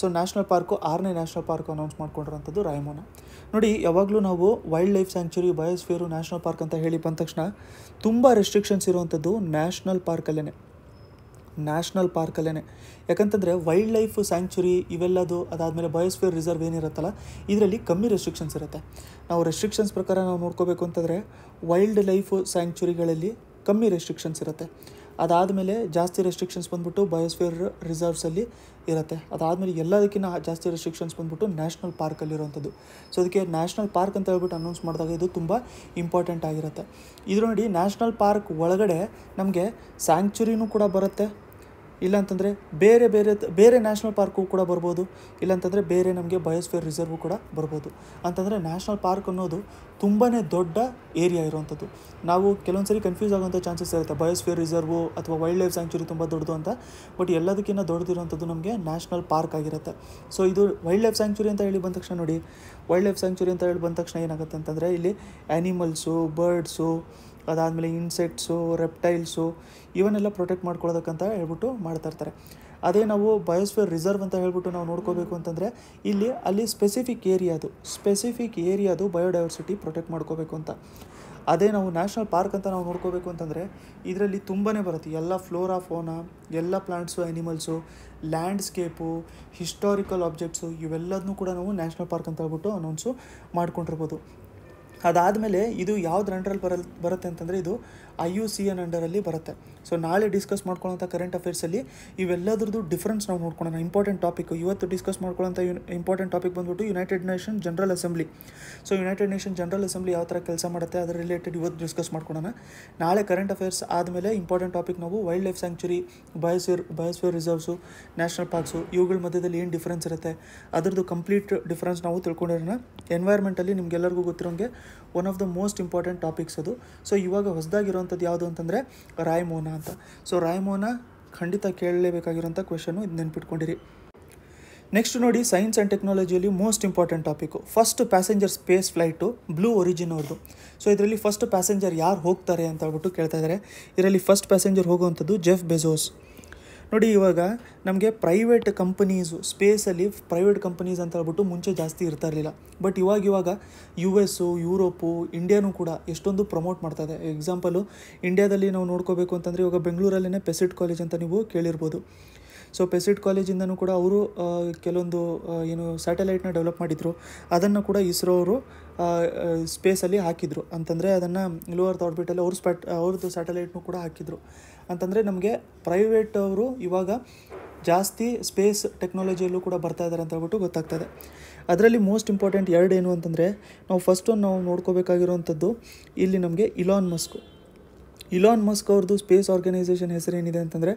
so national park ಆರನೇ ನ್ಯಾಷನಲ್ ಪಾರ್ಕ್ ಅನೌನ್ಸ್ ಮಾಡ್ಕೊಂಡಿರೋಂಥದ್ದು ರಾಯಮೋನ ನೋಡಿ ಯಾವಾಗಲೂ ನಾವು wild life sanctuary biosphere national park ಅಂತ ಹೇಳಿ ಬಂದ ತಕ್ಷಣ ತುಂಬ ರೆಸ್ಟ್ರಿಕ್ಷನ್ಸ್ ಇರುವಂಥದ್ದು ನ್ಯಾಷನಲ್ ಪಾರ್ಕಲ್ಲೇ ನ್ಯಾಷನಲ್ ಪಾರ್ಕಲ್ಲೇ ಯಾಕಂತಂದರೆ ವೈಲ್ಡ್ ಲೈಫ್ ಸ್ಯಾಂಕ್ಚುರಿ ಇವೆಲ್ಲದು ಅದಾದಮೇಲೆ ಬಯೋಸ್ಫಿಯರ್ ರಿಸರ್ವ್ ಏನಿರುತ್ತಲ್ಲ ಇದರಲ್ಲಿ ಕಮ್ಮಿ ರೆಸ್ಟ್ರಿಕ್ಷನ್ಸ್ ಇರುತ್ತೆ ನಾವು ರೆಸ್ಟ್ರಿಕ್ಷನ್ಸ್ ಪ್ರಕಾರ ನಾವು ನೋಡ್ಕೋಬೇಕು ಅಂತಂದರೆ ವೈಲ್ಡ್ ಲೈಫ್ ಸ್ಯಾಂಕ್ಚುರಿಗಳಲ್ಲಿ ಕಮ್ಮಿ ರೆಸ್ಟ್ರಿಕ್ಷನ್ಸ್ ಇರುತ್ತೆ ಅದಾದಮೇಲೆ ಜಾಸ್ತಿ ರೆಸ್ಟ್ರಿಕ್ಷನ್ಸ್ ಬಂದುಬಿಟ್ಟು ಬಯೋಸ್ಫಿಯರ್ ರಿಸರ್ವ್ಸಲ್ಲಿ ಇರುತ್ತೆ ಅದಾದಮೇಲೆ ಎಲ್ಲದಕ್ಕಿಂತ ಜಾಸ್ತಿ ರೆಸ್ಟ್ರಿಕ್ಷನ್ಸ್ ಬಂದುಬಿಟ್ಟು ನ್ಯಾಷನಲ್ ಪಾರ್ಕಲ್ಲಿರುವಂಥದ್ದು ಸೊ ಅದಕ್ಕೆ ನ್ಯಾಷನಲ್ ಪಾರ್ಕ್ ಅಂತ ಹೇಳ್ಬಿಟ್ಟು ಅನೌನ್ಸ್ ಮಾಡಿದಾಗ ಇದು ತುಂಬ ಇಂಪಾರ್ಟೆಂಟ್ ಆಗಿರುತ್ತೆ ಇದರ ನೋಡಿ ನ್ಯಾಷನಲ್ ಪಾರ್ಕ್ ಒಳಗಡೆ ನಮಗೆ ಸ್ಯಾಂಕ್ಚುರಿನೂ ಕೂಡ ಬರುತ್ತೆ ಇಲ್ಲಾಂತಂದರೆ ಬೇರೆ ಬೇರೆ ಬೇರೆ ನ್ಯಾಷನಲ್ ಪಾರ್ಕು ಕೂಡ ಬರ್ಬೋದು ಇಲ್ಲಾಂತಂದರೆ ಬೇರೆ ನಮಗೆ ಬಯೋಸ್ಫಿಯರ್ ರಿಸರ್ವು ಕೂಡ ಬರ್ಬೋದು ಅಂತಂದರೆ ನ್ಯಾಷನಲ್ ಪಾರ್ಕ್ ಅನ್ನೋದು ತುಂಬಾ ದೊಡ್ಡ ಏರಿಯಾ ಇರುವಂಥದ್ದು ನಾವು ಕೆಲವೊಂದು ಸರಿ ಕನ್ಫ್ಯೂಸ್ ಆಗುವಂಥ ಚಾನ್ಸಸ್ ಇರುತ್ತೆ ಬಯೋಸ್ಫಿಯರ್ ರಿಸರ್ವು ಅಥವಾ ವೈಲ್ಡ್ ಲೈಫ್ ಸ್ಯಾಂಕ್ಚುರಿ ತುಂಬ ದೊಡ್ಡದು ಅಂತ ಬಟ್ ಎಲ್ಲದಕ್ಕಿಂತ ದೊಡ್ಡದಿರುವಂಥದ್ದು ನಮಗೆ ನ್ಯಾಷನಲ್ ಪಾರ್ಕ್ ಆಗಿರುತ್ತೆ ಸೊ ಇದು ವೈಲ್ಡ್ ಲೈಫ್ ಸ್ಯಾಂಕ್ಚುರಿ ಅಂತ ಹೇಳಿ ಬಂದ ತಕ್ಷಣ ನೋಡಿ ವೈಲ್ಡ್ ಲೈಫ್ ಸ್ಯಾಂಕ್ಚುರಿ ಅಂತ ಹೇಳಿ ಬಂದ ತಕ್ಷಣ ಏನಾಗುತ್ತೆ ಅಂತಂದರೆ ಇಲ್ಲಿ ಆ್ಯನಿಮಲ್ಸು ಬರ್ಡ್ಸು ಅದಾದಮೇಲೆ ಇನ್ಸೆಕ್ಟ್ಸು ರೆಪ್ಟೈಲ್ಸು ಇವನ್ನೆಲ್ಲ ಪ್ರೊಟೆಕ್ಟ್ ಮಾಡ್ಕೊಳ್ಳೋದಕ್ಕಂತ ಹೇಳ್ಬಿಟ್ಟು ಮಾಡ್ತಾ ಇರ್ತಾರೆ ಅದೇ ನಾವು ಬಯೋಸ್ಫೇರ್ ರಿಸರ್ವ್ ಅಂತ ಹೇಳ್ಬಿಟ್ಟು ನಾವು ನೋಡ್ಕೋಬೇಕು ಅಂತಂದರೆ ಇಲ್ಲಿ ಅಲ್ಲಿ ಸ್ಪೆಸಿಫಿಕ್ ಏರಿಯಾದು ಸ್ಪೆಸಿಫಿಕ್ ಏರಿಯಾದು ಬಯೋಡೈವರ್ಸಿಟಿ ಪ್ರೊಟೆಕ್ಟ್ ಮಾಡ್ಕೋಬೇಕು ಅಂತ ಅದೇ ನಾವು ನ್ಯಾಷನಲ್ ಪಾರ್ಕ್ ಅಂತ ನಾವು ನೋಡ್ಕೋಬೇಕು ಅಂತಂದರೆ ಇದರಲ್ಲಿ ತುಂಬಾ ಬರುತ್ತೆ ಎಲ್ಲ ಆಫ್ ಓನ ಎಲ್ಲ plants animals landscape historical objects ಇವೆಲ್ಲದನ್ನೂ ಕೂಡ ನಾವು ನ್ಯಾಷನಲ್ ಪಾರ್ಕ್ ಅಂತ ಹೇಳ್ಬಿಟ್ಟು ಅನೌನ್ಸು ಮಾಡ್ಕೊಂಡಿರ್ಬೋದು ಅದಾದಮೇಲೆ ಇದು ಯಾವ್ದು ಅಂಡರಲ್ಲಿ ಬರಲ್ ಬರುತ್ತೆ ಅಂತಂದರೆ ಇದು ಐ ಯು ಸಿ ಎನ್ ಅಂಡರಲ್ಲಿ ಬರುತ್ತೆ ಸೊ ನಾಳೆ ಡಿಸ್ಕಸ್ ಮಾಡ್ಕೊಳ್ಳೋಂಥ ಕರೆಂಟ್ ಅಫೇರ್ಸಲ್ಲಿ ಇವೆಲ್ಲದ್ರದ್ದು ಡಿಫ್ರೆನ್ಸ್ ನಾವು ನೋಡ್ಕೊಳ್ಳೋಣ ಇಂಪಾರ್ಟೆಂಟ್ ಟಾಪಿಕ್ ಇವತ್ತು ಡಿಸ್ಕಸ್ ಮಾಡ್ಕೊಳ್ಳೋಂಥ ಇಂಪಾರ್ಟೆಂಟ್ ಟಾಪಿಕ್ ಬಂದ್ಬಿಟ್ಟು United nation general Assembly so United nation general Assembly ಯಾವ ಥರ ಕೆಲಸ ಮಾಡುತ್ತೆ ಅದರ ರಿಲೇಟೆಡ್ ಇವತ್ತು ಡಿಸ್ಕಸ್ ಮಾಡ್ಕೊಳ್ಳೋಣ ನಾಳೆ ಕರೆಂಟ್ ಅಫೇರ್ಸ್ ಆದಮೇಲೆ ಇಂಪಾರ್ಟೆಂಟ್ ಟಾಪಿಕ್ ನಾವು wild life sanctuary biosphere biosphere reserves national parks ಇವುಗಳ ಮಧ್ಯದಲ್ಲಿ ಏನು ಡಿಫ್ರೆನ್ಸ್ ಇರುತ್ತೆ ಅದರದ್ದು ಕಂಪ್ಲೀಟ್ ಡಿಫ್ರೆನ್ಸ್ ನಾವು ತಿಳ್ಕೊಂಡಿರೋಣ ಎನ್ವೈರ್ಮೆಂಟಲ್ಲಿ ನಿಮಗೆಲ್ಲರಿಗೂ ಗೊತ್ತಿರೋಂಗೆ one of the most important topics ಅದು ಸೊ ಇವಾಗ ಹೊಸದಾಗಿರೋ ಕೇಳಿರುವಂಥದ್ದು ಯಾವುದು ಅಂತಂದರೆ ರಾಯಮೋನ ಅಂತ ಸೊ ರಾಯಮೋನ ಖಂಡಿತ ಕೇಳಲೇಬೇಕಾಗಿರುವಂಥ ಕ್ವೆಶನು ಇದು ನೆನ್ಪಿಟ್ಕೊಂಡಿರಿ ನೆಕ್ಸ್ಟ್ ನೋಡಿ ಸೈನ್ಸ್ ಆ್ಯಂಡ್ ಟೆಕ್ನಾಲಜಿಯಲ್ಲಿ most important topic first passenger space flight Blue Origin ಅವ್ರದ್ದು ಸೊ ಇದರಲ್ಲಿ ಫಸ್ಟ್ ಪ್ಯಾಸೆಂಜರ್ ಯಾರು ಹೋಗ್ತಾರೆ ಅಂತ ಹೇಳ್ಬಿಟ್ಟು ಕೇಳ್ತಾ ಇದ್ದಾರೆ ಇದರಲ್ಲಿ ಫಸ್ಟ್ ಪ್ಯಾಸೆಂಜರ್ ಹೋಗುವಂಥದ್ದು ಜೆಫ್ ಬೆಜೋಸ್ ನೋಡಿ ಇವಾಗ ನಮಗೆ ಪ್ರೈವೇಟ್ ಕಂಪನೀಸು ಸ್ಪೇಸಲ್ಲಿ ಪ್ರೈವೇಟ್ ಕಂಪನೀಸ್ ಅಂತ ಹೇಳ್ಬಿಟ್ಟು ಮುಂಚೆ ಜಾಸ್ತಿ ಇರ್ತಾ ಇರಲಿಲ್ಲ ಬಟ್ ಇವಾಗ ಇವಾಗ ಯು ಎಸ್ಸು ಯುರೋಪು ಇಂಡಿಯಾನೂ ಕೂಡ ಎಷ್ಟೊಂದು ಪ್ರಮೋಟ್ ಮಾಡ್ತಾ ಇದೆ ಎಕ್ಸಾಂಪಲು ಇಂಡ್ಯಾದಲ್ಲಿ ನಾವು ನೋಡ್ಕೋಬೇಕು ಅಂತಂದರೆ ಇವಾಗ ಬೆಂಗಳೂರಲ್ಲೇ ಪೆಸಿಟ್ ಕಾಲೇಜ್ ಅಂತ ನೀವು ಕೇಳಿರ್ಬೋದು ಸೊ ಪೆಸಿಟ್ ಕಾಲೇಜಿಂದನೂ ಕೂಡ ಅವರು ಕೆಲವೊಂದು ಏನು ಸ್ಯಾಟಲೈಟ್ನ ಡೆವಲಪ್ ಮಾಡಿದರು ಅದನ್ನು ಕೂಡ ಇಸ್ರೋ ಅವರು ಸ್ಪೇಸಲ್ಲಿ ಹಾಕಿದರು ಅಂತಂದರೆ ಅದನ್ನು ಲೋವರ್ ಆರ್ಬಿಟಲ್ಲಿ ಅವ್ರ ಸ್ಪ್ಯಾಟ್ ಅವ್ರದ್ದು ಸ್ಯಾಟಲೈಟ್ನು ಕೂಡ ಹಾಕಿದರು ಅಂತಂದರೆ ನಮಗೆ ಪ್ರೈವೇಟ್ ಅವರು ಇವಾಗ ಜಾಸ್ತಿ ಸ್ಪೇಸ್ ಟೆಕ್ನಾಲಜಿಯಲ್ಲೂ ಕೂಡ ಬರ್ತಾ ಇದ್ದಾರೆ ಅಂತ ಹೇಳ್ಬಿಟ್ಟು ಗೊತ್ತಾಗ್ತದೆ ಅದರಲ್ಲಿ ಮೋಸ್ಟ್ ಇಂಪಾರ್ಟೆಂಟ್ ಎರಡು ಏನು ಅಂತಂದರೆ ನಾವು ಫಸ್ಟು ನಾವು ನೋಡ್ಕೋಬೇಕಾಗಿರುವಂಥದ್ದು ಇಲ್ಲಿ ನಮಗೆ ಇಲಾನ್ ಮಸ್ಕು ಇಲಾನ್ ಮಸ್ಕ್ ಅವ್ರದ್ದು ಸ್ಪೇಸ್ ಆರ್ಗನೈಸೇಷನ್ ಹೆಸರೇನಿದೆ ಅಂತಂದರೆ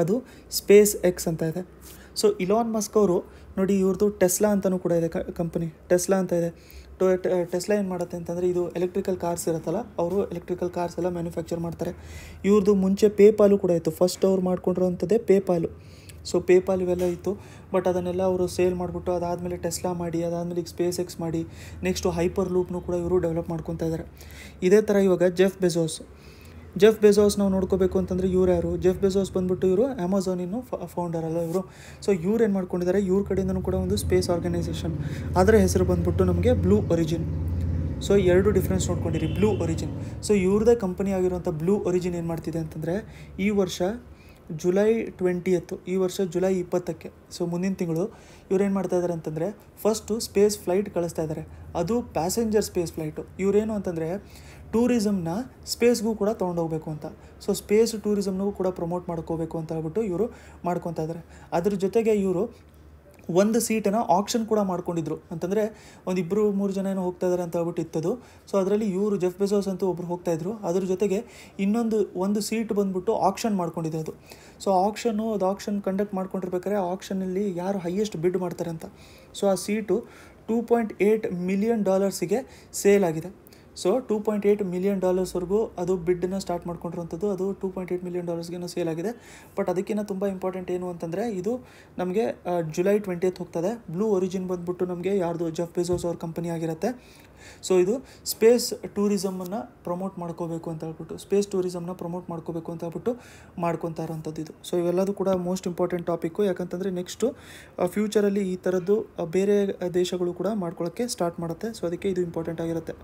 ಅದು ಸ್ಪೇಸ್ ಎಕ್ಸ್ ಅಂತ ಇದೆ ಸೊ ಇಲಾನ್ ಮಸ್ಕ್ ಅವರು ನೋಡಿ ಇವ್ರದ್ದು ಟೆಸ್ಲಾ ಅಂತಲೂ ಕೂಡ ಇದೆ ಕಂಪನಿ ಟೆಸ್ಲಾ ಅಂತ ಇದೆ ಟೊ ಟೆಸ್ಲಾ ಏನು ಮಾಡುತ್ತೆ ಅಂತಂದರೆ ಇದು ಎಲೆಕ್ಟ್ರಿಕಲ್ ಕಾರ್ಸ್ ಇರುತ್ತಲ್ಲ ಅವರು ಎಲೆಕ್ಟ್ರಿಕಲ್ ಕಾರ್ಸ್ ಎಲ್ಲ ಮ್ಯಾನುಫ್ಯಾಕ್ಚರ್ ಮಾಡ್ತಾರೆ ಇವ್ರದ್ದು ಮುಂಚೆ ಪೇಪಾಲು ಕೂಡ ಇತ್ತು ಫಸ್ಟ್ ಅವ್ರು ಮಾಡ್ಕೊಂಡಿರೋವಂಥದ್ದೇ ಪೇಪಾಲು ಸೊ ಪೇಪಾಲ್ ಇವೆಲ್ಲ ಇತ್ತು ಬಟ್ ಅದನ್ನೆಲ್ಲ ಅವರು ಸೇಲ್ ಮಾಡಿಬಿಟ್ಟು ಅದಾದಮೇಲೆ ಟೆಸ್ಲಾ ಮಾಡಿ ಅದಾದಮೇಲೆ ಈಗ ಸ್ಪೇಸ್ ಎಕ್ಸ್ ಮಾಡಿ ನೆಕ್ಸ್ಟು ಹೈಪರ್ ಲೂಪ್ನು ಕೂಡ ಇವರು ಡೆವಲಪ್ ಮಾಡ್ಕೊತಾ ಇದ್ದಾರೆ ಇದೇ ಥರ ಇವಾಗ ಜೆಫ್ ಬೆಜೋಸ್ ಜೆಫ್ ಬೆಜೋಸ್ ನಾವು ನೋಡ್ಕೋಬೇಕು ಅಂತಂದರೆ ಇವ್ರು ಯಾರು ಜೆಫ್ ಬೆಜೋಸ್ ಬಂದ್ಬಿಟ್ಟು ಇವರು ಅಮೆಝಾನಿನ ಫೌಂಡರ್ ಅಲ್ಲ ಇವರು ಸೊ ಇವ್ರು ಏನು ಮಾಡ್ಕೊಂಡಿದ್ದಾರೆ ಇವ್ರ ಕಡೆಯಿಂದನೂ ಕೂಡ ಒಂದು ಸ್ಪೇಸ್ ಆರ್ಗನೈಸೇಷನ್ ಅದರ ಹೆಸರು ಬಂದ್ಬಿಟ್ಟು ನಮಗೆ ಬ್ಲೂ ಒರಿಜಿನ್ ಸೊ ಎರಡು ಡಿಫ್ರೆನ್ಸ್ ನೋಡ್ಕೊಂಡಿರಿ ಬ್ಲೂ ಒರಿಜಿನ್ ಸೊ ಇವ್ರದೇ ಕಂಪನಿ ಆಗಿರುವಂಥ ಬ್ಲೂ ಒರಿಜಿನ್ ಏನು ಮಾಡ್ತಿದೆ ಅಂತಂದರೆ ಈ ವರ್ಷ ಜುಲೈ ಟ್ವೆಂಟಿಯತ್ತು ಈ ವರ್ಷ ಜುಲೈ ಇಪ್ಪತ್ತಕ್ಕೆ ಸೊ ಮುಂದಿನ ತಿಂಗಳು ಇವ್ರೇನು ಮಾಡ್ತಾ ಇದ್ದಾರೆ ಅಂತಂದರೆ ಫಸ್ಟು ಸ್ಪೇಸ್ ಫ್ಲೈಟ್ ಕಳಿಸ್ತಾ ಇದ್ದಾರೆ ಅದು ಪ್ಯಾಸೆಂಜರ್ ಸ್ಪೇಸ್ ಫ್ಲೈಟು ಇವರೇನು ಅಂತಂದರೆ ಟೂರಿಸಮ್ನ ಸ್ಪೇಸ್ಗೂ ಕೂಡ ತೊಗೊಂಡೋಗ್ಬೇಕು ಅಂತ ಸೊ ಸ್ಪೇಸ್ ಟೂರಿಸಮ್ನಿಗೂ ಕೂಡ ಪ್ರಮೋಟ್ ಮಾಡ್ಕೋಬೇಕು ಅಂತ ಹೇಳ್ಬಿಟ್ಟು ಇವರು ಮಾಡ್ಕೊತಾ ಇದ್ದಾರೆ ಅದ್ರ ಜೊತೆಗೆ ಇವರು ಒಂದು ಸೀಟನ್ನು ಆಕ್ಷನ್ ಕೂಡ ಮಾಡ್ಕೊಂಡಿದ್ರು ಅಂತಂದರೆ ಒಂದು ಇಬ್ಬರು ಮೂರು ಜನ ಏನೋ ಹೋಗ್ತಾ ಇದ್ದಾರೆ ಅಂತ ಹೇಳ್ಬಿಟ್ಟು ಇತ್ತದು ಸೊ ಅದರಲ್ಲಿ ಇವರು ಜೆಫ್ ಬೆಸೋಸ್ ಅಂತೂ ಒಬ್ಬರು ಹೋಗ್ತಾಯಿದ್ರು ಅದ್ರ ಜೊತೆಗೆ ಇನ್ನೊಂದು ಒಂದು ಸೀಟ್ ಬಂದ್ಬಿಟ್ಟು ಆಕ್ಷನ್ ಮಾಡ್ಕೊಂಡಿದೆ ಅದು ಸೊ ಆಕ್ಷನ್ನು ಅದು ಆಕ್ಷನ್ ಕಂಡಕ್ಟ್ ಮಾಡ್ಕೊಂಡಿರ್ಬೇಕಾದ್ರೆ ಆಕ್ಷನಲ್ಲಿ ಯಾರು ಹೈಯೆಸ್ಟ್ ಬಿಡ್ ಮಾಡ್ತಾರೆ ಅಂತ ಸೊ ಆ seat two point eight million ಡಾಲರ್ಸಿಗೆ ಸೇಲ್ ಆಗಿದೆ so two point eight million ಡಾಲರ್ಸ್ವರೆಗೂ ಅದು ಬಿಡ್ಡನ್ನು ಸ್ಟಾರ್ಟ್ ಮಾಡ್ಕೊಂಡಿರುವಂಥದ್ದು ಅದು ಟೂ ಪಾಯಿಂಟ್ ಏಯ್ಟ್ ಮಿಲಿಯನ್ ಡಾಲರ್ಸ್ಗೇನೋ ಸೇಲ್ ಆಗಿದೆ ಬಟ್ ಅದಕ್ಕಿಂತ ತುಂಬ ಇಂಪಾರ್ಟೆಂಟ್ ಏನು ಅಂತಂದರೆ ಇದು ನಮಗೆ ಜುಲೈ ಟ್ವೆಂಟಿಯತ್ ಹೋಗ್ತದೆ ಬ್ಲೂ ಒರಿಜಿನ್ ಬಂದುಬಿಟ್ಟು ನಮಗೆ ಯಾರ್ದು ಜಫ್ ಬೆಸೋಸ್ ಅವ್ರ ಕಂಪನಿ ಆಗಿರುತ್ತೆ ಸೊ ಇದು ಸ್ಪೇಸ್ ಟೂರಿಸಮನ್ನು ಪ್ರಮೋಟ್ ಮಾಡ್ಕೋಬೇಕು ಅಂತ ಹೇಳ್ಬಿಟ್ಟು ಸ್ಪೇಸ್ ಟೂರಿಸಮ್ನ ಪ್ರಮೋಟ್ ಮಾಡ್ಕೋಬೇಕು ಅಂತ ಹೇಳ್ಬಿಟ್ಟು ಮಾಡ್ಕೊತಾ ಇರೋಂಥದ್ದು ಇದು ಸೊ ಇವೆಲ್ಲದೂ ಕೂಡ ಮೋಸ್ಟ್ ಇಂಪಾರ್ಟೆಂಟ್ ಟಾಪಿಕ್ಕು ಯಾಕಂತಂದರೆ ನೆಕ್ಸ್ಟು ಫ್ಯೂಚರಲ್ಲಿ ಈ ಥರದ್ದು ಬೇರೆ ದೇಶಗಳು ಕೂಡ ಮಾಡ್ಕೊಳ್ಳೋಕ್ಕೆ ಸ್ಟಾರ್ಟ್ ಮಾಡುತ್ತೆ ಸೊ ಅದಕ್ಕೆ ಇದು ಇಂಪಾರ್ಟೆಂಟ್ ಆಗಿರುತ್ತೆ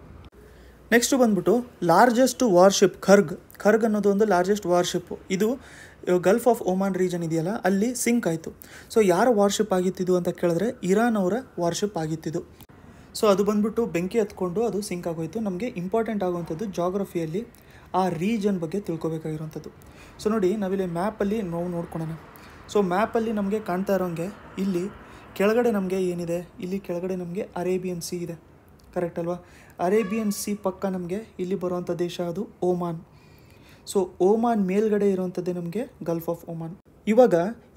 ನೆಕ್ಸ್ಟ್ ಬಂದ್ಬಿಟ್ಟು ಲಾರ್ಜೆಸ್ಟ್ ವಾರ್ಶಿಪ್ ಖರ್ಗ್ ಖರ್ಗ್ ಅನ್ನೋದು ಒಂದು ಲಾರ್ಜೆಸ್ಟ್ ವಾರ್ಶಿಪ್ ಇದು ಗಲ್ಫ್ ಆಫ್ ಒಮಾನ್ ರೀಜನ್ ಇದೆಯಲ್ಲ ಅಲ್ಲಿ ಸಿಂಕ್ ಆಯಿತು ಸೊ ಯಾರ ವಾರ್ಶಿಪ್ ಆಗಿತ್ತಿದು ಅಂತ ಕೇಳಿದ್ರೆ ಇರಾನ್ ಅವರ ವಾರ್ಶಿಪ್ ಆಗಿತ್ತಿದ್ದು ಸೊ ಅದು ಬಂದ್ಬಿಟ್ಟು ಬೆಂಕಿ ಹತ್ಕೊಂಡು ಅದು ಸಿಂಕ್ ಆಗೋಯಿತು ನಮಗೆ ಇಂಪಾರ್ಟೆಂಟ್ ಆಗುವಂಥದ್ದು ಜಾಗ್ರಫಿಯಲ್ಲಿ ಆ ರೀಜನ್ ಬಗ್ಗೆ ತಿಳ್ಕೊಬೇಕಾಗಿರುವಂಥದ್ದು ಸೊ ನೋಡಿ ನಾವಿಲ್ಲಿ ಮ್ಯಾಪಲ್ಲಿ ನೋವು ನೋಡ್ಕೊಳೋಣ ಸೊ ಮ್ಯಾಪಲ್ಲಿ ನಮಗೆ ಕಾಣ್ತಾ ಇರೋಂಗೆ ಇಲ್ಲಿ ಕೆಳಗಡೆ ನಮಗೆ ಏನಿದೆ ಇಲ್ಲಿ ಕೆಳಗಡೆ ನಮಗೆ ಅರೇಬಿಯನ್ ಸಿ ಇದೆ ಕರೆಕ್ಟ್ ಅಲ್ವಾ ಅರೇಬಿಯನ್ ಸಿ ಪಕ್ಕ ನಮಗೆ ಇಲ್ಲಿ ಬರುವಂಥ ದೇಶ ಅದು ಓಮಾನ್ ಸೊ ಓಮಾನ್ ಮೇಲ್ಗಡೆ ಇರುವಂಥದ್ದೇ ನಮಗೆ ಗಲ್ಫ್ ಆಫ್ ಓಮಾನ್ ಇವಾಗ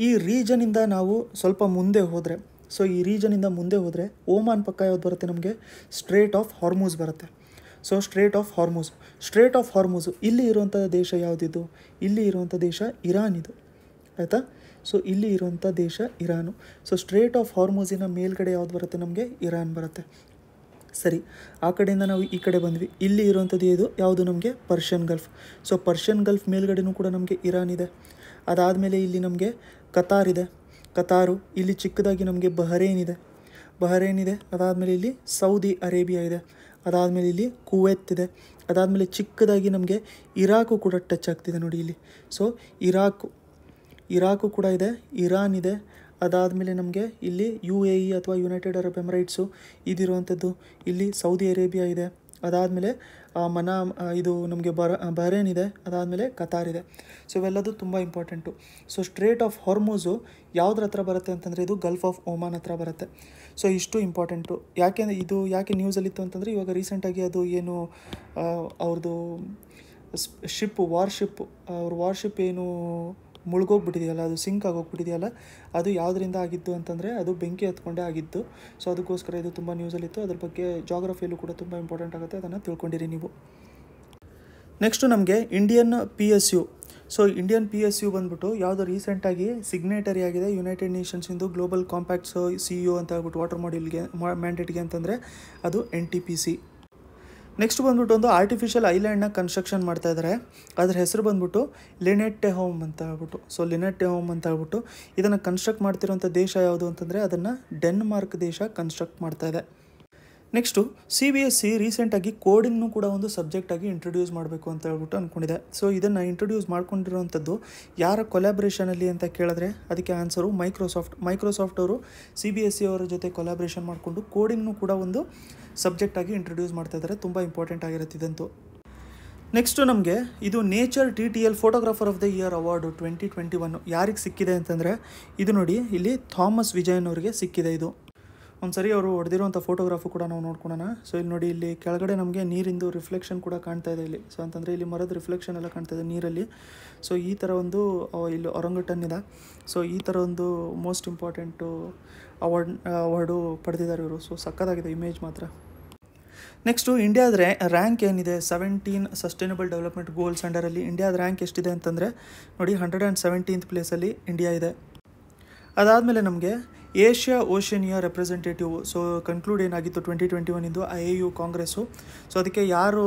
ಈ ರೀಜನಿಂದ ನಾವು ಸ್ವಲ್ಪ ಮುಂದೆ ಹೋದರೆ ಸೊ ಈ ರೀಜನಿಂದ ಮುಂದೆ ಹೋದರೆ ಓಮಾನ್ ಪಕ್ಕ ಯಾವ್ದು ಬರುತ್ತೆ ನಮಗೆ ಸ್ಟ್ರೇಟ್ ಆಫ್ ಹಾರ್ಮೋಸ್ ಬರುತ್ತೆ so Strait of Hormuz Strait of Hormuz ಇಲ್ಲಿ ಇರುವಂಥ ದೇಶ ಯಾವುದಿದು ಇಲ್ಲಿ ಇರುವಂಥ ದೇಶ ಇರಾನ್ ಇದು ಆಯಿತಾ ಸೊ ಇಲ್ಲಿ ಇರುವಂಥ ದೇಶ ಇರಾನು ಸೊ ಸ್ಟ್ರೇಟ್ ಆಫ್ ಹಾರ್ಮೋಸಿನ ಮೇಲ್ಗಡೆ ಯಾವ್ದು ಬರುತ್ತೆ ನಮಗೆ ಇರಾನ್ ಬರುತ್ತೆ ಸರಿ ಆ ಕಡೆಯಿಂದ ನಾವು ಈ ಕಡೆ ಬಂದ್ವಿ ಇಲ್ಲಿ ಇರುವಂಥದ್ದು ಇದು ಯಾವುದು ನಮಗೆ Persian Gulf so Persian Gulf ಮೇಲ್ಗಡೆನೂ ಕೂಡ ನಮಗೆ ಇರಾನ್ ಇದೆ ಅದಾದಮೇಲೆ ಇಲ್ಲಿ ನಮಗೆ ಕತಾರ್ ಇದೆ ಕತಾರು ಇಲ್ಲಿ ಚಿಕ್ಕದಾಗಿ ನಮಗೆ ಬಹರೇನ್ ಇದೆ ಬಹರೇನ್ ಇದೆ ಅದಾದಮೇಲೆ ಇಲ್ಲಿ ಸೌದಿ ಅರೇಬಿಯಾ ಇದೆ ಅದಾದಮೇಲೆ ಇಲ್ಲಿ ಕುವೆತ್ ಇದೆ ಅದಾದಮೇಲೆ ಚಿಕ್ಕದಾಗಿ ನಮಗೆ ಇರಾಕು ಕೂಡ ಟಚ್ ಆಗ್ತಿದೆ ನೋಡಿ ಇಲ್ಲಿ ಸೊ ಇರಾಕು ಇರಾಕು ಕೂಡ ಇದೆ ಇರಾನ್ ಇದೆ ಅದಾದಮೇಲೆ ನಮಗೆ ಇಲ್ಲಿ ಯು ಎ ಇ ಅಥವಾ ಯುನೈಟೆಡ್ ಅರಬ್ ಎಮಿರೈಟ್ಸು ಇದಿರುವಂಥದ್ದು ಇಲ್ಲಿ ಸೌದಿ ಅರೇಬಿಯಾ ಇದೆ ಅದಾದಮೇಲೆ ಮನಾ ಇದು ನಮಗೆ ಬರ ಬಹರೇನ್ ಇದೆ ಅದಾದಮೇಲೆ ಕತಾರ್ ಇದೆ ಸೊ ಇವೆಲ್ಲದು ತುಂಬ important so Strait of Hormuz ಯಾವುದ್ರ ಹತ್ರ ಬರುತ್ತೆ ಅಂತಂದರೆ ಇದು ಗಲ್ಫ್ ಆಫ್ ಒಮಾನ್ ಹತ್ರ ಬರುತ್ತೆ ಸೊ ಇಷ್ಟು ಇಂಪಾರ್ಟೆಂಟು ಯಾಕೆ ಇದು ಯಾಕೆ ನ್ಯೂಸಲ್ಲಿತ್ತು ಅಂತಂದರೆ ಇವಾಗ ರೀಸೆಂಟಾಗಿ ಅದು ಏನು ಅವ್ರದ್ದು ಶಿಪ್ಪು ವಾರ್ಶಿಪ್ಪು ಅವ್ರ ವಾರ್ಶಿಪ್ ಏನು ಮುಳುಗೋಗ್ಬಿಟ್ಟಿದೆಯಲ್ಲ ಅದು ಸಿಂಕ್ ಆಗೋಗ್ಬಿಟ್ಟಿದೆಯಲ್ಲ ಅದು ಯಾವುದರಿಂದ ಆಗಿದ್ದು ಅಂತಂದರೆ ಅದು ಬೆಂಕಿ ಹತ್ಕೊಂಡೇ ಆಗಿತ್ತು ಸೊ ಅದಕ್ಕೋಸ್ಕರ ಇದು ತುಂಬ ನ್ಯೂಸಲ್ಲಿತ್ತು ಅದ್ರ ಬಗ್ಗೆ ಜಾಗ್ರಫಿಯಲ್ಲೂ ಕೂಡ ತುಂಬ ಇಂಪಾರ್ಟೆಂಟ್ ಆಗುತ್ತೆ ಅದನ್ನು ತಿಳ್ಕೊಂಡಿರಿ ನೀವು ನೆಕ್ಸ್ಟು ನಮಗೆ Indian P S U so Indian P S U ಬಂದ್ಬಿಟ್ಟು ಯಾವುದೋ ರೀಸೆಂಟಾಗಿ ಸಿಗ್ನೇಟರಿ ಆಗಿದೆ ಯುನೈಟೆಡ್ ನೇಷನ್ಸ್ ಇಂದು ಗ್ಲೋಬಲ್ ಕಾಂಪ್ಯಾಕ್ಟ್ಸ್ ಸಿ ಯು ಅಂತ ಹೇಳ್ಬಿಟ್ಟು ವಾಟರ್ ಮಾಡ್ಯೂಲ್ಗೆ ಮ್ಯಾಂಡೇಟ್ಗೆ ಅಂತಂದರೆ ಅದು N T P C next ಬಂದ್ಬಿಟ್ಟು ಒಂದು ಆರ್ಟಿಫಿಷಿಯಲ್ ಐಲ್ಯಾಂಡ್ನ ಕನ್ಸ್ಟ್ರಕ್ಷನ್ ಮಾಡ್ತಾ ಇದ್ದಾರೆ ಅದ್ರ ಹೆಸರು ಬಂದ್ಬಿಟ್ಟು ಲಿನೆಟ್ಟೆ ಹೋಮ್ ಅಂತ ಹೇಳ್ಬಿಟ್ಟು ಸೊ ಲಿನೆಟ್ಟೆ ಹೋಮ್ ಅಂತ ಹೇಳ್ಬಿಟ್ಟು ಇದನ್ನು ಕನ್ಸ್ಟ್ರಕ್ಟ್ ಮಾಡ್ತಿರುವಂಥ ದೇಶ ಯಾವುದು ಅಂತಂದರೆ ಅದನ್ನು ಡೆನ್ಮಾರ್ಕ್ ದೇಶ ಕನ್ಸ್ಟ್ರಕ್ಟ್ ಮಾಡ್ತಾ ಇದೆ next C B S C ರೀಸೆಂಟಾಗಿ ಕೋಡಿಂಗ್ನು ಕೂಡ ಒಂದು ಸಬ್ಜೆಕ್ಟಾಗಿ ಇಂಟ್ರೊಡ್ಯೂಸ್ ಮಾಡಬೇಕು ಅಂತ ಹೇಳ್ಬಿಟ್ಟು ಅಂದ್ಕೊಂಡಿದೆ ಸೊ ಇದನ್ನು ಇಂಟ್ರೊಡ್ಯೂಸ್ ಮಾಡ್ಕೊಂಡಿರುವಂಥದ್ದು ಯಾರ ಕೊಲಾಬ್ರೇಷನಲ್ಲಿ ಅಂತ ಕೇಳಿದ್ರೆ ಅದಕ್ಕೆ ಆನ್ಸರು ಮೈಕ್ರೋಸಾಫ್ಟ್ ಮೈಕ್ರೋಸಾಫ್ಟ್ ಅವರು ಸಿ ಬಿ ಎಸ್ ಸಿ ಅವರ ಜೊತೆ ಕೊಲಾಬ್ರೇಷನ್ ಮಾಡಿಕೊಂಡು ಕೋಡಿಂಗ್ನು ಕೂಡ ಒಂದು ಸಬ್ಜೆಕ್ಟಾಗಿ ಇಂಟ್ರೊಡ್ಯೂಸ್ ಮಾಡ್ತಾ ಇದ್ದಾರೆ ತುಂಬ ಇಂಪಾರ್ಟೆಂಟ್ ಆಗಿರುತ್ತಿದ್ದಂತೂ ನೆಕ್ಸ್ಟು ನಮಗೆ ಇದು nature T T L photographer of the year award twenty twenty one ಯಾರಿಗೆ ಸಿಕ್ಕಿದೆ ಅಂತಂದರೆ ಇದು ನೋಡಿ ಇಲ್ಲಿ ಥಾಮಸ್ ವಿಜಯನ್ ಅವರಿಗೆ ಸಿಕ್ಕಿದೆ ಇದು ಒಂದು ಸರಿ ಅವರು ಹೊಡೆದಿರುವಂಥ ಫೋಟೋಗ್ರಾಫು ಕೂಡ ನಾವು ನೋಡ್ಕೊಳೋಣ ಸೊ ಇಲ್ಲಿ ನೋಡಿ ಇಲ್ಲಿ ಕೆಳಗಡೆ ನಮಗೆ ನೀರಿಂದು ರಿಫ್ಲೆಕ್ಷನ್ ಕೂಡ ಕಾಣ್ತಾ ಇದೆ ಇಲ್ಲಿ ಸೊ ಅಂತಂದರೆ ಇಲ್ಲಿ ಮರದ ರಿಫ್ಲೆಕ್ಷನ್ ಎಲ್ಲ ಕಾಣ್ತಾ ಇದೆ ನೀರಲ್ಲಿ ಸೊ ಈ ಥರ ಒಂದು ಇಲ್ಲಿ ಒರಂಗಟನ್ ಇದೆ ಸೊ ಈ ಥರ ಒಂದು ಮೋಸ್ಟ್ ಇಂಪಾರ್ಟೆಂಟು ಅವಾರ್ಡ್ ಅವಾರ್ಡು ಪಡೆದಿದ್ದಾರೆ ಇವರು ಸೊ ಸಕ್ಕತ್ತಾಗಿದೆ ಇಮೇಜ್ ಮಾತ್ರ ನೆಕ್ಸ್ಟು ಇಂಡಿಯಾದ ರ್ಯಾಂಕ್ ಏನಿದೆ ಸೆವೆಂಟೀನ್ ಸಸ್ಟೈನಬಲ್ ಡೆವಲಪ್ಮೆಂಟ್ ಗೋಲ್ಸ್ ಅಂಡರಲ್ಲಿ ಇಂಡಿಯಾದ ರ್ಯಾಂಕ್ ಎಷ್ಟಿದೆ ಅಂತಂದರೆ ನೋಡಿ ಹಂಡ್ರೆಡ್ ಆ್ಯಂಡ್ ಸೆವೆಂಟೀನ್ತ್ ಪ್ಲೇಸಲ್ಲಿ ಇಂಡಿಯಾ ಇದೆ ಅದಾದಮೇಲೆ ನಮಗೆ Asia Oceania representative so conclude ಏನಾಗಿತ್ತು ಟ್ವೆಂಟಿ ಟ್ವೆಂಟಿ ಒನ್ ಇಂದು I A U congress so ಅದಕ್ಕೆ ಯಾರು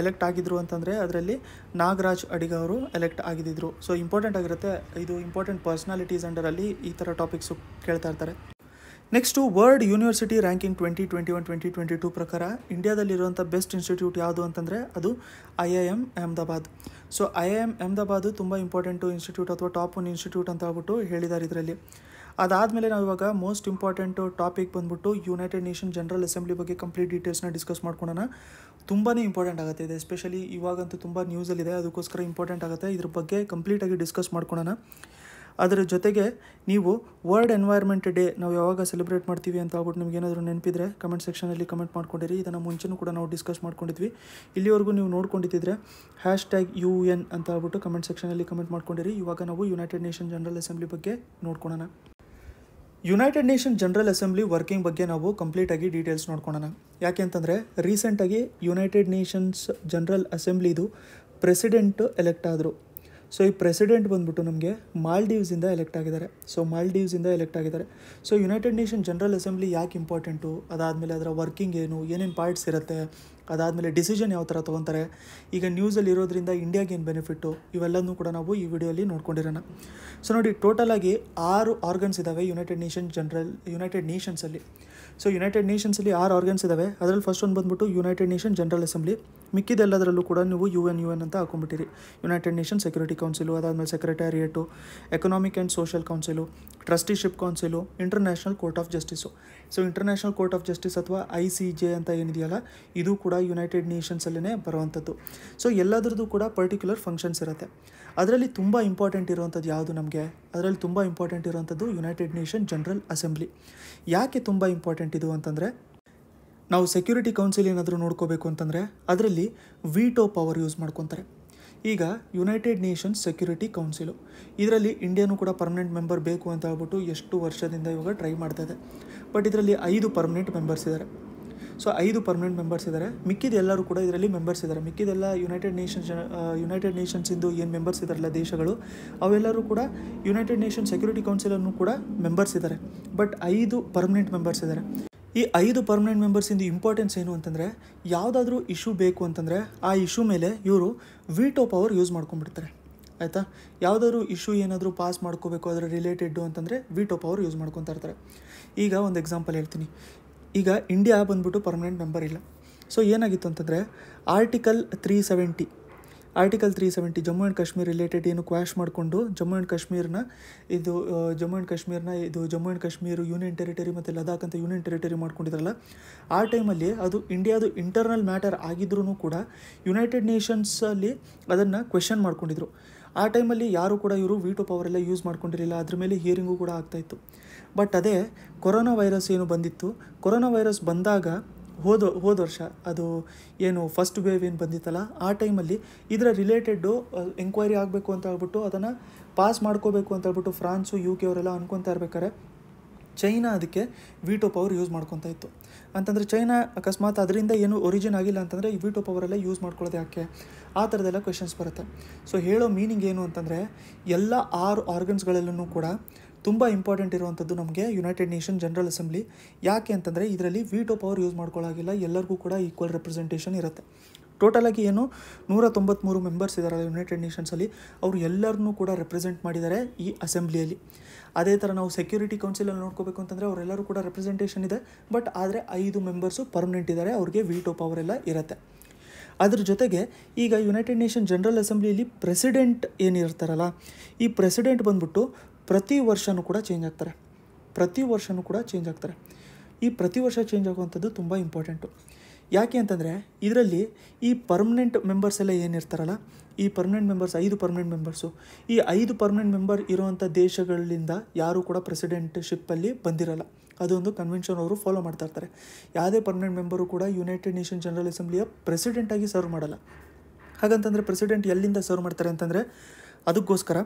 ಎಲೆಕ್ಟ್ ಆಗಿದ್ರು ಅಂತಂದರೆ ಅದರಲ್ಲಿ ನಾಗರಾಜ್ ಅಡಿಗ ಅವರು ಎಲೆಕ್ಟ್ ಆಗಿದ್ದರು ಸೊ ಇಂಪಾರ್ಟೆಂಟ್ ಆಗಿರುತ್ತೆ ಇದು ಇಂಪಾರ್ಟೆಂಟ್ ಪರ್ಸ್ನಾಲಿಟೀಸ್ ಅಂಡರಲ್ಲಿ ಈ ಥರ ಟಾಪಿಕ್ಸು ಕೇಳ್ತಾ ಇರ್ತಾರೆ next world university ranking twenty twenty one twenty twenty two ಪ್ರಕಾರ ಇಂಡಿಯಾದಲ್ಲಿರುವಂಥ ಬೆಸ್ಟ್ ಇನ್ಸ್ಟಿಟ್ಯೂಟ್ ಯಾವುದು ಅಂತಂದರೆ ಅದು I I M Ahmedabad so I I M Ahmedabad ತುಂಬ ಇಂಪಾರ್ಟೆಂಟು ಇನ್ಸ್ಟಿಟ್ಯೂಟ್ ಅಥವಾ ಟಾಪ್ ಒನ್ ಇನ್ಸ್ಟಿಟ್ಯೂಟ್ ಅಂತ ಹೇಳ್ಬಿಟ್ಟು ಹೇಳಿದ್ದಾರೆ ಇದರಲ್ಲಿ ಅದಾದಮೇಲೆ ನಾವು ಇವಾಗ ಮೋಸ್ಟ್ ಇಂಪಾರ್ಟೆಂಟ್ ಟಾಪಿಕ್ ಬಂದ್ಬಿಟ್ಟು ಯುನೈಟೆಡ್ ನೇಷನ್ ಜನರಲ್ ಅಸೆಂಬ್ಲಿ ಬಗ್ಗೆ ಕಂಪ್ಲೀಟ್ ಡೀಟೇಲ್ಸ್ನ ಡಿಸ್ಕಸ್ ಮಾಡ್ಕೊಳೋಣ ತುಂಬಾ ಇಂಪಾರ್ಟೆಂಟ್ ಆಗುತ್ತೆ ಇದೆ ಎಸ್ಪೆಷಲಿ ಇವಾಗಂತೂ ತುಂಬ ನ್ಯೂಸಲ್ಲಿದೆ ಅದಕ್ಕೋಸ್ಕರ ಇಂಪಾರ್ಟೆಂಟ್ ಆಗುತ್ತೆ ಇದ್ರ ಬಗ್ಗೆ ಕಂಪ್ಲೀಟಾಗಿ ಡಿಸ್ಕಸ್ ಮಾಡ್ಕೊಳೋಣ ಅದರ ಜೊತೆಗೆ ನೀವು ವರ್ಲ್ಡ್ ಎನ್ವೈರ್ಮೆಂಟ್ ಡೇ ನಾವು ಯಾವಾಗ ಸೆಲೆಬ್ರೇಟ್ ಮಾಡ್ತೀವಿ ಅಂತ ಹೇಳ್ಬಿಟ್ಟು ನಿಮ್ಗೆ ಏನಾದರೂ ನೆನಪಿದ್ರೆ ಕಮೆಂಟ್ ಸೆಕ್ಷನಲ್ಲಿ ಕಮೆಂಟ್ ಮಾಡ್ಕೊಂಡಿರಿ ಇದನ್ನು ಮುಂಚೆನೂ ಕೂಡ ನಾವು ಡಿಸ್ಕಸ್ ಮಾಡ್ಕೊಂಡಿದ್ವಿ ಇಲ್ಲಿವರೆಗೂ ನೀವು ನೋಡ್ಕೊಂಡಿದ್ದರೆ ಹ್ಯಾಶ್ ಟ್ಯಾಗ್ ಯು ಎನ್ ಅಂತ ಹೇಳ್ಬಿಟ್ಟು ಕಮೆಂಟ್ ಸೆಕ್ಷನಲ್ಲಿ ಕಮೆಂಟ್ ಮಾಡ್ಕೊಂಡಿರಿ ಇವಾಗ ನಾವು ಯುನೈಟೆಡ್ ನೇಷನ್ ಜನರಲ್ ಅಸೆಂಬ್ಲಿ ಬಗ್ಗೆ ನೋಡ್ಕೊಳೋಣ United nation general Assembly working ಬಗ್ಗೆ ನಾವು ಕಂಪ್ಲೀಟಾಗಿ ಡೀಟೇಲ್ಸ್ ಯಾಕೆ ಅಂತಂದರೆ ರೀಸೆಂಟಾಗಿ ಯುನೈಟೆಡ್ ನೇಷನ್ಸ್ ಜನರಲ್ ಅಸೆಂಬ್ಲಿದು ಪ್ರೆಸಿಡೆಂಟ್ ಎಲೆಕ್ಟ್ ಆದರು ಸೊ ಈ ಪ್ರೆಸಿಡೆಂಟ್ ಬಂದ್ಬಿಟ್ಟು ನಮಗೆ ಮಾಲ್ಡೀವ್ಸಿಂದ ಎಲೆಕ್ಟ್ ಆಗಿದ್ದಾರೆ ಸೊ ಮಾಲ್ಡೀವ್ಸಿಂದ ಎಲೆಕ್ಟ್ ಆಗಿದ್ದಾರೆ so United nation general Assembly ಯಾಕೆ ಇಂಪಾರ್ಟೆಂಟು ಅದಾದಮೇಲೆ ಅದರ ವರ್ಕಿಂಗ್ ಏನು ಏನೇನು ಪಾರ್ಟ್ಸ್ ಇರುತ್ತೆ ಅದಾದಮೇಲೆ ಡಿಸಿಷನ್ ಯಾವ ಥರ ತೊಗೊತಾರೆ ಈಗ ನ್ಯೂಸಲ್ಲಿ ಇರೋದ್ರಿಂದ ಇಂಡಿಯಾಗೆ ಏನು ಬೆನಿಫಿಟ್ಟು ಇವೆಲ್ಲನೂ ಕೂಡ ನಾವು ಈ ವಿಡಿಯೋಲಿ ನೋಡ್ಕೊಂಡಿರೋಣ ಸೊ ನೋಡಿ ಟೋಟಲಾಗಿ ಆರು ಆರ್ಗನ್ಸ್ ಇದ್ದಾವೆ ಯುನೈಟೆಡ್ ನೇಷನ್ ಜನರಲ್ ಯುನೈಟೆಡ್ ನೇಷನ್ಸಲ್ಲಿ ಸೊ ಯುನೈಟೆಡ್ ನೇಷನ್ಸಲ್ಲಿ ಆರು ಆರ್ಗನ್ಸ್ ಇದ್ದಾವೆ ಅದರಲ್ಲಿ ಫಸ್ಟ್ ಒಂದು ಬಂದ್ಬಿಟ್ಟು ಯುನೈಟೆಡ್ ನೇಷನ್ ಜನರಲ್ ಅಸೆಂಬ್ಲಿ ಮಿಕ್ಕಿದೆಲ್ಲದರಲ್ಲೂ ಕೂಡ ನೀವು ಯು ಎನ್ ಯು ಎನ್ ಅಂತ ಹಾಕೊಂಡ್ಬಿಟ್ಟಿರಿ ಯುನೈಟೆಡ್ ನೇಷನ್ ಸೆಕ್ಯೂರಿಟಿ ಕೌನ್ಸಿಲು ಅದಾದಮೇಲೆ secretariat economic and social council trusteeship council international court of justice so international court of justice ಅಥವಾ ಐ ಸಿ ಜೆ ಅಂತ ಏನಿದೆಯಲ್ಲ ಇದು ಕೂಡ ಯುನೈಟೆಡ್ ನೇಷನ್ಸಲ್ಲೇ ಬರುವಂಥದ್ದು ಸೊ ಎಲ್ಲದರದ್ದು ಕೂಡ ಪರ್ಟಿಕ್ಯುಲರ್ ಫಂಕ್ಷನ್ಸ್ ಇರುತ್ತೆ ಅದರಲ್ಲಿ ತುಂಬ ಇಂಪಾರ್ಟೆಂಟ್ ಇರುವಂಥದ್ದು ಯಾವುದು ನಮಗೆ ಅದರಲ್ಲಿ ತುಂಬ ಇಂಪಾರ್ಟೆಂಟ್ ಇರುವಂಥದ್ದು ಯುನೈಟೆಡ್ ನೇಷನ್ ಜನರಲ್ ಅಸೆಂಬ್ಲಿ ಯಾಕೆ ತುಂಬ ಇಂಪಾರ್ಟೆಂಟ್ ಇದು ಅಂತಂದರೆ ನಾವು ಸೆಕ್ಯೂರಿಟಿ ಕೌನ್ಸಿಲ್ ಏನಾದರೂ ನೋಡ್ಕೋಬೇಕು ಅಂತಂದರೆ ಅದರಲ್ಲಿ ವೀಟೋ ಪವರ್ ಯೂಸ್ ಮಾಡ್ಕೊತಾರೆ ಈಗ ಯುನೈಟೆಡ್ ನೇಷನ್ಸ್ ಸೆಕ್ಯೂರಿಟಿ ಕೌನ್ಸಿಲು ಇದರಲ್ಲಿ ಇಂಡಿಯಾನೂ ಕೂಡ ಪರ್ಮನೆಂಟ್ ಮೆಂಬರ್ ಬೇಕು ಅಂತ ಹೇಳ್ಬಿಟ್ಟು ಎಷ್ಟು ವರ್ಷದಿಂದ ಇವಾಗ ಟ್ರೈ ಮಾಡ್ತಾ ಇದೆ ಬಟ್ ಇದರಲ್ಲಿ ಐದು ಪರ್ಮನೆಂಟ್ ಮೆಂಬರ್ಸ್ ಇದ್ದಾರೆ ಸೊ ಐದು ಪರ್ಮನೆಂಟ್ ಮೆಂಬರ್ಸ್ ಇದ್ದಾರೆ ಮಿಕ್ಕಿದ ಎಲ್ಲರೂ ಕೂಡ ಇದರಲ್ಲಿ ಮೆಂಬರ್ಸ್ ಇದ್ದಾರೆ ಮಿಕ್ಕಿದೆಲ್ಲ ಯುನೈಟೆಡ್ ನೇಷನ್ಸ್ ಯುನೈಟೆಡ್ ನೇಷನ್ಸಿಂದು ಏನು ಮೆಂಬರ್ಸ್ ಇದ್ದಾರಲ್ಲ ದೇಶಗಳು ಅವೆಲ್ಲರೂ ಕೂಡ ಯುನೈಟೆಡ್ ನೇಷನ್ ಸೆಕ್ಯೂರಿಟಿ ಕೌನ್ಸಿಲನ್ನು ಕೂಡ ಮೆಂಬರ್ಸ್ ಇದ್ದಾರೆ ಬಟ್ ಐದು ಪರ್ಮನೆಂಟ್ ಮೆಂಬರ್ಸ್ ಇದ್ದಾರೆ ಈ ಐದು ಪರ್ಮನೆಂಟ್ ಮೆಂಬರ್ಸಿಂದು ಇಂಪಾರ್ಟೆನ್ಸ್ ಏನು ಅಂತಂದರೆ ಯಾವುದಾದ್ರೂ ಇಶ್ಯೂ ಬೇಕು ಅಂತಂದರೆ ಆ ಇಶ್ಯೂ ಮೇಲೆ ಇವರು ವೀಟೋ ಪವರ್ ಯೂಸ್ ಮಾಡ್ಕೊಂಡ್ಬಿಡ್ತಾರೆ ಆಯಿತಾ ಯಾವುದಾದ್ರು ಇಶ್ಯೂ ಏನಾದರೂ ಪಾಸ್ ಮಾಡ್ಕೋಬೇಕು ಅದರ ರಿಲೇಟೆಡ್ಡು ಅಂತಂದರೆ ವೀಟೋ ಪವರ್ ಯೂಸ್ ಮಾಡ್ಕೊತಾ ಇರ್ತಾರೆ ಈಗ ಒಂದು ಎಕ್ಸಾಂಪಲ್ ಹೇಳ್ತೀನಿ ಈಗ ಇಂಡಿಯಾ ಬಂದ್ಬಿಟ್ಟು ಪರ್ಮನೆಂಟ್ ಮೆಂಬರ್ ಇಲ್ಲ ಸೊ ಏನಾಗಿತ್ತು ಅಂತಂದರೆ article three seventy article three seventy Jammu and Kashmir related ಏನು ಕ್ವಾಶ್ ಮಾಡಿಕೊಂಡು ಜಮ್ಮು ಆ್ಯಂಡ್ ಕಾಶ್ಮೀರ್ನ ಇದು ಜಮ್ಮು ಆ್ಯಂಡ್ ಕಾಶ್ಮೀರ್ನ ಇದು Jammu and Kashmir union territory ಮತ್ತು ಲದಾಖ್ ಅಂತ ಯೂನಿಯನ್ ಟೆರಿಟರಿ ಮಾಡ್ಕೊಂಡಿದ್ರಲ್ಲ ಆ ಟೈಮಲ್ಲಿ ಅದು ಇಂಡಿಯಾದು ಇಂಟರ್ನಲ್ ಮ್ಯಾಟರ್ ಆಗಿದ್ರೂ ಕೂಡ ಯುನೈಟೆಡ್ ನೇಷನ್ಸಲ್ಲಿ ಅದನ್ನು ಕ್ವೆಶನ್ ಮಾಡ್ಕೊಂಡಿದ್ರು ಆ ಟೈಮಲ್ಲಿ ಯಾರೂ ಕೂಡ ಇವರು ವೀಟೋ ಪವರ್ ಎಲ್ಲ ಯೂಸ್ ಮಾಡ್ಕೊಂಡಿರಲಿಲ್ಲ ಅದ್ರ ಮೇಲೆ ಹಿಯರಿಂಗು ಕೂಡ ಆಗ್ತಾಯಿತ್ತು ಬಟ್ ಅದೇ ಕೊರೋನಾ ವೈರಸ್ ಏನು ಬಂದಿತ್ತು ಕೊರೋನಾ ವೈರಸ್ ಬಂದಾಗ ಹೋದ ಹೋದ ವರ್ಷ ಅದು ಏನು ಫಸ್ಟ್ ವೇವ್ ಏನು ಬಂದಿತ್ತಲ್ಲ ಆ ಟೈಮಲ್ಲಿ ಇದರ ರಿಲೇಟೆಡ್ಡು ಎಂಕ್ವೈರಿ ಆಗಬೇಕು ಅಂತ ಹೇಳ್ಬಿಟ್ಟು ಅದನ್ನು ಪಾಸ್ ಮಾಡ್ಕೋಬೇಕು ಅಂತ ಹೇಳ್ಬಿಟ್ಟು ಫ್ರಾನ್ಸು ಯು ಕೆ ಅವರೆಲ್ಲ ಅನ್ಕೊತಾ ಇರ್ಬೇಕಾರೆ ಚೈನಾ ಅದಕ್ಕೆ ವಿಟೋ ಪವರ್ ಯೂಸ್ ಮಾಡ್ಕೊತಾ ಇತ್ತು ಅಂತಂದರೆ ಚೈನಾ ಅಕಸ್ಮಾತ್ ಅದರಿಂದ ಏನು ಒರಿಜಿನ್ ಆಗಿಲ್ಲ ಅಂತಂದರೆ ಈ ವಿಟೋ ಪವರೆಲ್ಲ ಯೂಸ್ ಮಾಡ್ಕೊಳ್ಳೋದು ಯಾಕೆ ಆ ಥರದ್ದೆಲ್ಲ ಕ್ವೆಶನ್ಸ್ ಬರುತ್ತೆ ಸೊ ಹೇಳೋ ಮೀನಿಂಗ್ ಏನು ಅಂತಂದರೆ ಎಲ್ಲ ಆರು ಆರ್ಗನ್ಸ್ಗಳಲ್ಲೂ ಕೂಡ ತುಂಬ ಇಂಪಾರ್ಟೆಂಟ್ ಇರುವಂಥದ್ದು ನಮಗೆ ಯುನೈಟೆಡ್ ನೇಷನ್ ಜನರಲ್ ಅಸೆಂಬ್ಲಿ ಯಾಕೆ ಅಂತಂದರೆ ಇದರಲ್ಲಿ ವಿಟೋ ಪವರ್ ಯೂಸ್ ಮಾಡ್ಕೊಳ್ಳಾಗಿಲ್ಲ ಎಲ್ಲರಿಗೂ ಕೂಡ ಈಕ್ವಲ್ ರೆಪ್ರೆಸೆಂಟೇಷನ್ ಇರುತ್ತೆ ಟೋಟಲಾಗಿ ಏನು ನೂರ ತೊಂಬತ್ತ್ಮೂರು ಮೆಂಬರ್ಸ್ ಇದ್ದಾರಲ್ಲ ಯುನೈಟೆಡ್ ನೇಷನ್ಸಲ್ಲಿ ಅವರು ಎಲ್ಲರನ್ನೂ ಕೂಡ ರೆಪ್ರೆಸೆಂಟ್ ಮಾಡಿದ್ದಾರೆ ಈ ಅಸೆಂಬ್ಲಿಯಲ್ಲಿ ಅದೇ ಥರ ನಾವು ಸೆಕ್ಯೂರಿಟಿ ಕೌನ್ಸಿಲಲ್ಲಿ ನೋಡ್ಕೋಬೇಕು ಅಂತಂದರೆ ಅವರೆಲ್ಲರೂ ಕೂಡ ರೆಪ್ರೆಸೆಂಟೇಷನ್ ಇದೆ ಬಟ್ ಆದರೆ ಐದು ಮೆಂಬರ್ಸು ಪರ್ಮನೆಂಟ್ ಇದ್ದಾರೆ ಅವ್ರಿಗೆ ವೀಟೋ ಪವರ್ ಎಲ್ಲ ಇರುತ್ತೆ ಅದ್ರ ಜೊತೆಗೆ ಈಗ ಯುನೈಟೆಡ್ ನೇಷನ್ ಜನರಲ್ ಅಸೆಂಬ್ಲಿಯಲ್ಲಿ ಪ್ರೆಸಿಡೆಂಟ್ ಏನಿರ್ತಾರಲ್ಲ ಈ ಪ್ರೆಸಿಡೆಂಟ್ ಬಂದ್ಬಿಟ್ಟು ಪ್ರತಿ ವರ್ಷವೂ ಕೂಡ ಚೇಂಜ್ ಆಗ್ತಾರೆ ಪ್ರತಿ ವರ್ಷವೂ ಕೂಡ ಚೇಂಜ್ ಆಗ್ತಾರೆ ಈ ಪ್ರತಿ ವರ್ಷ ಚೇಂಜ್ ಆಗುವಂಥದ್ದು ತುಂಬ ಇಂಪಾರ್ಟೆಂಟು ಯಾಕೆ ಅಂತಂದರೆ ಇದರಲ್ಲಿ ಈ ಪರ್ಮನೆಂಟ್ ಮೆಂಬರ್ಸ್ ಎಲ್ಲ ಏನಿರ್ತಾರಲ್ಲ ಈ ಪರ್ಮನೆಂಟ್ ಮೆಂಬರ್ಸ್ ಐದು ಪರ್ಮನೆಂಟ್ ಮೆಂಬರ್ಸು ಈ ಐದು ಪರ್ಮನೆಂಟ್ ಮೆಂಬರ್ ಇರುವಂಥ ದೇಶಗಳಿಂದ ಯಾರೂ ಕೂಡ ಶಿಪ್ಪಲ್ಲಿ ಬಂದಿರಲ್ಲ ಅದೊಂದು ಕನ್ವೆನ್ಷನ್ ಅವರು ಫಾಲೋ ಮಾಡ್ತಾ ಇರ್ತಾರೆ ಯಾವುದೇ ಪರ್ಮನೆಂಟ್ ಮೆಂಬರು ಕೂಡ ಯುನೈಟೆಡ್ ನೇಷನ್ ಜನರಲ್ ಅಸೆಂಬ್ಲಿಯ ಪ್ರೆಸಿಡೆಂಟಾಗಿ ಸರ್ವ್ ಮಾಡಲ್ಲ ಹಾಗಂತಂದರೆ ಪ್ರೆಸಿಡೆಂಟ್ ಎಲ್ಲಿಂದ ಸರ್ವ್ ಮಾಡ್ತಾರೆ ಅಂತಂದರೆ ಅದಕ್ಕೋಸ್ಕರ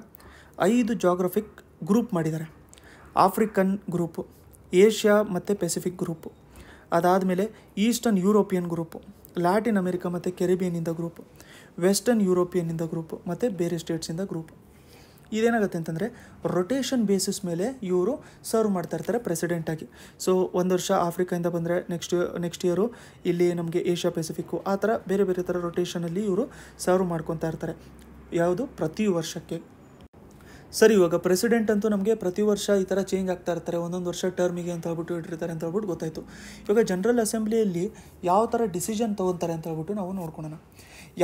ಐದು ಜಾಗ್ರಫಿಕ್ ಗ್ರೂಪ್ ಮಾಡಿದ್ದಾರೆ ಆಫ್ರಿಕನ್ ಗ್ರೂಪು ಏಷ್ಯಾ ಮತ್ತು ಪೆಸಿಫಿಕ್ ಗ್ರೂಪು ಅದಾದಮೇಲೆ Eastern European group Latin America ಮತ್ತು ಕೆರಿಬಿಯನ್ನಿಂದ ಗ್ರೂಪು ವೆಸ್ಟರ್ನ್ ಯುರೋಪಿಯನ್ನಿಂದ ಗ್ರೂಪು ಮತ್ತು ಬೇರೆ ಸ್ಟೇಟ್ಸಿಂದ ಗ್ರೂಪ್ ಇದೇನಾಗುತ್ತೆ ಅಂತಂದರೆ ರೊಟೇಷನ್ ಬೇಸಿಸ್ ಮೇಲೆ ಇವರು ಸರ್ವ್ ಮಾಡ್ತಾ ಇರ್ತಾರೆ ಪ್ರೆಸಿಡೆಂಟಾಗಿ ಸೊ ಒಂದು ವರ್ಷ ಆಫ್ರಿಕಾಯಿಂದ ಬಂದರೆ ನೆಕ್ಸ್ಟ್ ನೆಕ್ಸ್ಟ್ ಇಯರು ಇಲ್ಲಿ ನಮಗೆ ಏಷ್ಯಾ ಪೆಸಿಫಿಕ್ಕು ಆ ಥರ ಬೇರೆ ಬೇರೆ ಥರ ರೊಟೇಷನಲ್ಲಿ ಇವರು ಸರ್ವ್ ಮಾಡ್ಕೊತಾ ಇರ್ತಾರೆ ಯಾವುದು ಪ್ರತಿ ವರ್ಷಕ್ಕೆ ಸರಿ ಇವಾಗ ಪ್ರೆಸಿಡೆಂಟ್ ಅಂತೂ ನಮಗೆ ಪ್ರತಿ ವರ್ಷ ಈ ಥರ ಚೇಂಜ್ ಆಗ್ತಾ ಇರ್ತಾರೆ ಒಂದೊಂದು ವರ್ಷ ಟರ್ಮಿಗೆ ಅಂತ ಹೇಳ್ಬಿಟ್ಟು ಇಟ್ಟಿರ್ತಾರೆ ಅಂತ ಹೇಳ್ಬಿಟ್ಟು ಗೊತ್ತಾಯಿತು ಇವಾಗ ಜನರಲ್ ಅಸೆಂಬ್ಲಿಯಲ್ಲಿ ಯಾವ ಥರ ಡಿಸಿಷನ್ ತೊಗೊತಾರೆ ಅಂತ ಹೇಳ್ಬಿಟ್ಟು ನಾವು ನೋಡ್ಕೊಳ್ಳೋಣ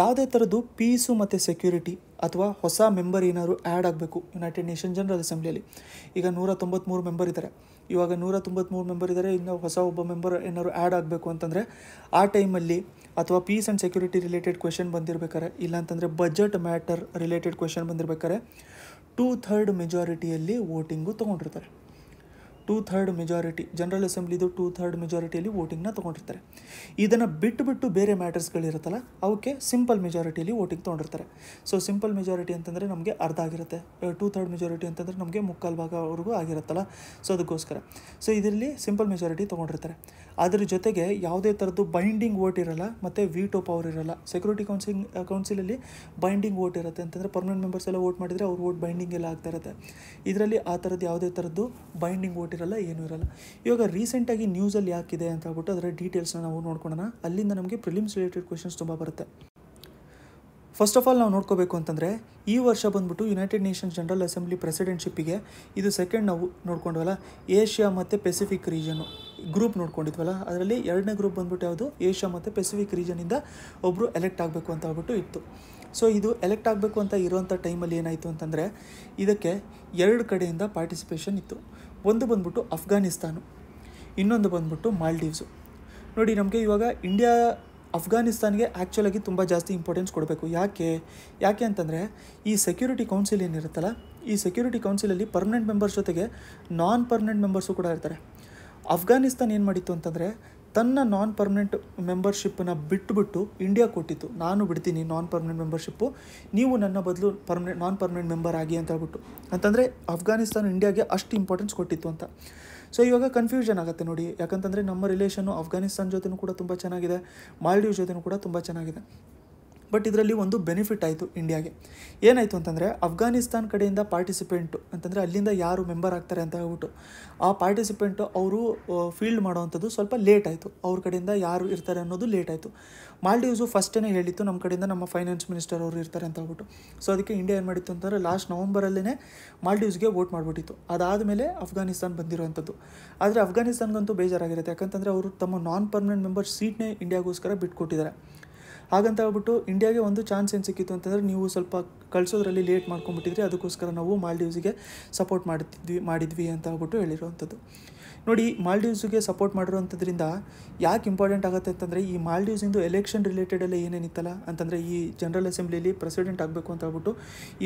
ಯಾವುದೇ ಥರದ್ದು ಪೀಸು ಮತ್ತು ಸೆಕ್ಯೂರಿಟಿ ಅಥವಾ ಹೊಸ ಮೆಂಬರ್ ಏನಾದ್ರು ಆ್ಯಡ್ ಆಗಬೇಕು ಯುನೈಟೆಡ್ ನೇಷನ್ ಜನರಲ್ ಅಸೆಂಬ್ಲಿಯಲ್ಲಿ ಈಗ ನೂರ ತೊಂಬತ್ತ್ಮೂರು ಮೆಂಬರ್ ಇದ್ದಾರೆ ಇವಾಗ ನೂರ ತೊಂಬತ್ತ್ಮೂರು ಮೆಂಬರ್ ಇದ್ದಾರೆ ಇನ್ನು ಹೊಸ ಒಬ್ಬ ಮೆಂಬರ್ ಏನಾದ್ರು ಆ್ಯಡ್ ಆಗಬೇಕು ಅಂತಂದರೆ ಆ ಟೈಮಲ್ಲಿ ಅಥವಾ peace and security related question ಬಂದಿರಬೇಕಾರೆ ಇಲ್ಲಾಂತಂದರೆ ಬಜೆಟ್ ಮ್ಯಾಟರ್ ರಿಲೇಟೆಡ್ ಕ್ವೆಶನ್ ಬಂದಿರಬೇಕಾರೆ ಟೂ ಥರ್ಡ್ ಮೆಜಾರಿಟಿಯಲ್ಲಿ ವೋಟಿಂಗು ತೊಗೊಂಡಿರ್ತಾರೆ ಟೂ ಥರ್ಡ್ ಮೆಜಾರಿಟಿ ಜನರಲ್ ಅಸೆಂಬ್ಲಿದು ಟೂ ಥರ್ಡ್ ಮೆಜಾರಿಟಿಯಲ್ಲಿ ವೋಟಿಂಗ್ನ ತೊಗೊಂಡಿರ್ತಾರೆ ಇದನ್ನು ಬಿಟ್ಟು ಬೇರೆ ಮ್ಯಾಟರ್ಸ್ಗಳಿರುತ್ತಲ್ಲ ಅವಕ್ಕೆ ಸಿಂಪಲ್ ಮೆಜಾರಿಟಿಯಲ್ಲಿ ವೋಟಿಂಗ್ ತೊಗೊಂಡಿರ್ತಾರೆ ಸೊ ಸಿಂಪಲ್ ಮೆಜಾರಿಟಿ ಅಂತಂದರೆ ನಮಗೆ ಅರ್ಧ ಆಗಿರುತ್ತೆ ಟೂ ಥರ್ಡ್ ಮೆಜಾರಿಟಿ ಅಂತಂದರೆ ನಮಗೆ ಮುಕ್ಕಾಲು ಭಾಗವರೆಗೂ ಆಗಿರುತ್ತಲ್ಲ ಸೊ ಅದಕ್ಕೋಸ್ಕರ ಸೊ ಇದರಲ್ಲಿ ಸಿಂಪಲ್ ಮೆಜಾರಿಟಿ ತೊಗೊಂಡಿರ್ತಾರೆ ಅದರ ಜೊತೆಗೆ ಯಾವುದೇ ಥರದ್ದು ಬೈಂಡಿಂಗ್ ವೋಟ್ ಇರಲ್ಲ ಮತ್ತು ವಿಟೋ ಪವರ್ ಇರಲ್ಲ ಸೆಕ್ಯೂರಿಟಿ ಕೌನ್ಸಿಲ್ ಕೌನ್ಸಿಲಲ್ಲಿ ಬೈಂಡಿಂಗ್ ವೋಟ್ ಇರುತ್ತೆ ಅಂತಂದರೆ ಪರ್ಮನೆಂಟ್ ಮೆಂಬರ್ಸ್ ಎಲ್ಲ ವೋಟ್ ಮಾಡಿದರೆ ಅವ್ರು ವೋಟ್ ಬೈಂಡಿಂಗ್ ಎಲ್ಲ ಆಗ್ತಾ ಇರುತ್ತೆ ಇದರಲ್ಲಿ ಆ ಥರದ್ದು ಯಾವುದೇ ಥರದ್ದು ಬೈಂಡಿಂಗ್ ವೋಟ್ ಇರಲ್ಲ ಏನೂ ಇರಲ್ಲ ಇವಾಗ ರೀಸೆಂಟಾಗಿ ನ್ಯೂಸಲ್ಲಿ ಯಾಕಿದೆ ಅಂತ ಹೇಳ್ಬಿಟ್ಟು ಅದರ ಡೀಟೇಲ್ಸ್ನ ನಾವು ನೋಡ್ಕೊಳ್ಳೋಣ ಅಲ್ಲಿಂದ ನಮಗೆ ಪ್ರಿಲಿಮ್ಸ್ ರಿಲೇಟೆಡ್ ಕ್ವೆಶನ್ಸ್ ತುಂಬ ಬರುತ್ತೆ ಫಸ್ಟ್ ಆಫ್ ಆಲ್ ನಾವು ನೋಡ್ಕೋಬೇಕು ಅಂತಂದರೆ ಈ ವರ್ಷ ಬಂದ್ಬಿಟ್ಟು ಯುನೈಟೆಡ್ ನೇಷನ್ಸ್ ಜನರಲ್ ಅಸೆಂಬ್ಲಿ ಪ್ರೆಸಿಡೆಂಟ್ಶಿಪ್ಪಿಗೆ ಇದು ಸೆಕೆಂಡ್ ನಾವು ನೋಡ್ಕೊಂಡ್ವಲ್ಲ ಏಷ್ಯಾ ಮತ್ತು ಪೆಸಿಫಿಕ್ ರೀಜನು ಗ್ರೂಪ್ ನೋಡ್ಕೊಂಡಿದ್ವಲ್ಲ ಅದರಲ್ಲಿ ಎರಡನೇ ಗ್ರೂಪ್ ಬಂದ್ಬಿಟ್ಟು ಯಾವುದು ಏಷ್ಯಾ ಮತ್ತು ಪೆಸಿಫಿಕ್ ರೀಜನಿಂದ ಒಬ್ಬರು ಎಲೆಕ್ಟ್ ಆಗಬೇಕು ಅಂತ ಹೇಳ್ಬಿಟ್ಟು ಇತ್ತು ಸೊ ಇದು ಎಲೆಕ್ಟ್ ಆಗಬೇಕು ಅಂತ ಇರುವಂಥ ಟೈಮಲ್ಲಿ ಏನಾಯಿತು ಅಂತಂದರೆ ಇದಕ್ಕೆ ಎರಡು ಕಡೆಯಿಂದ ಪಾರ್ಟಿಸಿಪೇಷನ್ ಇತ್ತು ಒಂದು ಬಂದ್ಬಿಟ್ಟು ಅಫ್ಘಾನಿಸ್ತಾನು ಇನ್ನೊಂದು ಬಂದ್ಬಿಟ್ಟು ಮಾಲ್ಡೀವ್ಸು ನೋಡಿ ನಮಗೆ ಇವಾಗ ಇಂಡಿಯಾ ಅಫ್ಘಾನಿಸ್ತಾನ್ಗೆ ಆ್ಯಕ್ಚುಲಾಗಿ ತುಂಬ ಜಾಸ್ತಿ ಇಂಪಾರ್ಟೆನ್ಸ್ ಕೊಡಬೇಕು ಯಾಕೆ ಯಾಕೆ ಅಂತಂದರೆ ಈ ಸೆಕ್ಯೂರಿಟಿ ಕೌನ್ಸಿಲ್ ಏನಿರುತ್ತಲ್ಲ ಈ ಸೆಕ್ಯೂರಿಟಿ ಕೌನ್ಸಿಲಲ್ಲಿ ಪರ್ಮನೆಂಟ್ ಮೆಂಬರ್ಸ್ ಜೊತೆಗೆ ನಾನ್ ಪರ್ಮನೆಂಟ್ ಮೆಂಬರ್ಸು ಕೂಡ ಇರ್ತಾರೆ ಅಫ್ಘಾನಿಸ್ತಾನ್ ಏನು ಮಾಡಿತ್ತು ಅಂತಂದರೆ ತನ್ನ ನಾನ್ ಪರ್ಮನೆಂಟ್ ಮೆಂಬರ್ಶಿಪ್ಪನ್ನ ಬಿಟ್ಟುಬಿಟ್ಟು ಇಂಡಿಯಾ ಕೊಟ್ಟಿತ್ತು ನಾನು ಬಿಡ್ತೀನಿ ನಾನ್ ಪರ್ಮನೆಂಟ್ ಮೆಂಬರ್ಶಿಪ್ಪು ನೀವು ನನ್ನ ಬದಲು ಪರ್ಮನೆಂಟ್ ನಾನ್ ಪರ್ಮನೆಂಟ್ ಮೆಂಬರ್ ಆಗಿ ಅಂತ ಹೇಳ್ಬಿಟ್ಟು ಅಂತಂದರೆ ಅಫ್ಘಾನಿಸ್ತಾನ್ ಇಂಡಿಯಾಗೆ ಅಷ್ಟು ಇಂಪಾರ್ಟೆನ್ಸ್ ಕೊಟ್ಟಿತ್ತು ಅಂತ ಸೊ ಇವಾಗ ಕನ್ಫ್ಯೂಷನ್ ಆಗುತ್ತೆ ನೋಡಿ ಯಾಕಂತಂದರೆ ನಮ್ಮ ರಿಲೇಷನ್ನು ಅಫ್ಘಾನಿಸ್ತಾನ್ ಜೊತೆನೂ ಕೂಡ ತುಂಬ ಚೆನ್ನಾಗಿದೆ ಮಾಲ್ಡೀವ್ ಜೊತೆನೂ ಕೂಡ ತುಂಬ ಚೆನ್ನಾಗಿದೆ ಬಟ್ ಇದರಲ್ಲಿ ಒಂದು ಬೆನಿಫಿಟ್ ಆಯಿತು ಇಂಡಿಯಾಗೆ ಏನಾಯಿತು ಅಂತಂದರೆ ಅಫ್ಘಾನಿಸ್ತಾನ್ ಕಡೆಯಿಂದ ಪಾರ್ಟಿಸಿಪೆಂಟು ಅಂತಂದರೆ ಅಲ್ಲಿಂದ ಯಾರು ಮೆಂಬರ್ ಆಗ್ತಾರೆ ಅಂತ ಹೇಳ್ಬಿಟ್ಟು ಆ ಪಾರ್ಟಿಸಿಪೆಂಟು ಅವರು ಫೀಲ್ಡ್ ಮಾಡೋವಂಥದ್ದು ಸ್ವಲ್ಪ ಲೇಟ್ ಆಯಿತು ಅವ್ರ ಕಡೆಯಿಂದ ಯಾರು ಇರ್ತಾರೆ ಅನ್ನೋದು ಲೇಟ್ ಆಯಿತು ಮಾಲ್ಡೀವ್ಸು ಫಸ್ಟೇ ಹೇಳಿತ್ತು ನಮ್ಮ ಕಡೆಯಿಂದ ನಮ್ಮ ಫೈನಾನ್ಸ್ ಮಿನಿಸ್ಟರ್ ಅವರು ಇರ್ತಾರೆ ಅಂತ ಹೇಳ್ಬಿಟ್ಟು ಸೊ ಅದಕ್ಕೆ ಇಂಡಿಯಾ ಏನು ಮಾಡಿತ್ತು ಅಂತಂದರೆ ಲಾಸ್ಟ್ ನವಂಬರಲ್ಲೇ ಮಾಲ್ಡೀವ್ಸ್ಗೆ ವೋಟ್ ಮಾಡಿಬಿಟ್ಟಿತ್ತು ಮೇಲೆ ಅಫ್ಘಾನಿಸ್ತಾನ್ ಬಂದಿರುವಂಥದ್ದು ಆದರೆ ಅಫ್ಘಾನಿಸ್ತಾನ್ಗಂತೂ ಬೇಜಾರಾಗಿರುತ್ತೆ ಯಾಕಂತಂದರೆ ಅವರು ತಮ್ಮ ನಾನ್ ಪರ್ಮನೆಂಟ್ ಮೆಂಬರ್ ಸೀಟ್ನೇ ಇಂಡಿಯಾಗೋಸ್ಕರ ಬಿಟ್ಕೊಟ್ಟಿದ್ದಾರೆ ಹಾಗಂತ ಹೇಳ್ಬಿಟ್ಟು ಇಂಡಿಯಾಗೆ ಒಂದು ಚಾನ್ಸ್ ಏನು ಸಿಕ್ಕಿತ್ತು ಅಂತಂದರೆ ನೀವು ಸ್ವಲ್ಪ ಕಳಿಸೋದ್ರಲ್ಲಿ ಲೇಟ್ ಮಾಡ್ಕೊಂಡ್ಬಿಟ್ಟಿದ್ರಿ ಅದಕ್ಕೋಸ್ಕರ ನಾವು ಮಾಲ್ಡೀವ್ಸಿಗೆ ಸಪೋರ್ಟ್ ಮಾಡ್ತಿದ್ವಿ ಮಾಡಿದ್ವಿ ಅಂತ ಹೇಳ್ಬಿಟ್ಟು ಹೇಳಿರೋವಂಥದ್ದು ನೋಡಿ ಮಾಲ್ಡೀವ್ಸ್ಗೆ ಸಪೋರ್ಟ್ ಮಾಡಿರುವಂಥದ್ರಿಂದ ಯಾಕೆ ಇಂಪಾರ್ಟೆಂಟ್ ಆಗುತ್ತೆ ಅಂತಂದರೆ ಈ ಮಾಲ್ಡೀವ್ಸಿಂದು ಎಲೆಕ್ಷನ್ ರಿಲೇಟೆಡೆಲ್ಲ ಏನೇನಿತ್ತಲ್ಲ ಅಂತಂದರೆ ಈ ಜನರಲ್ ಅಸೆಂಬ್ಲಿಯಲ್ಲಿ ಪ್ರೆಸಿಡೆಂಟ್ ಆಗಬೇಕು ಅಂತ ಹೇಳ್ಬಿಟ್ಟು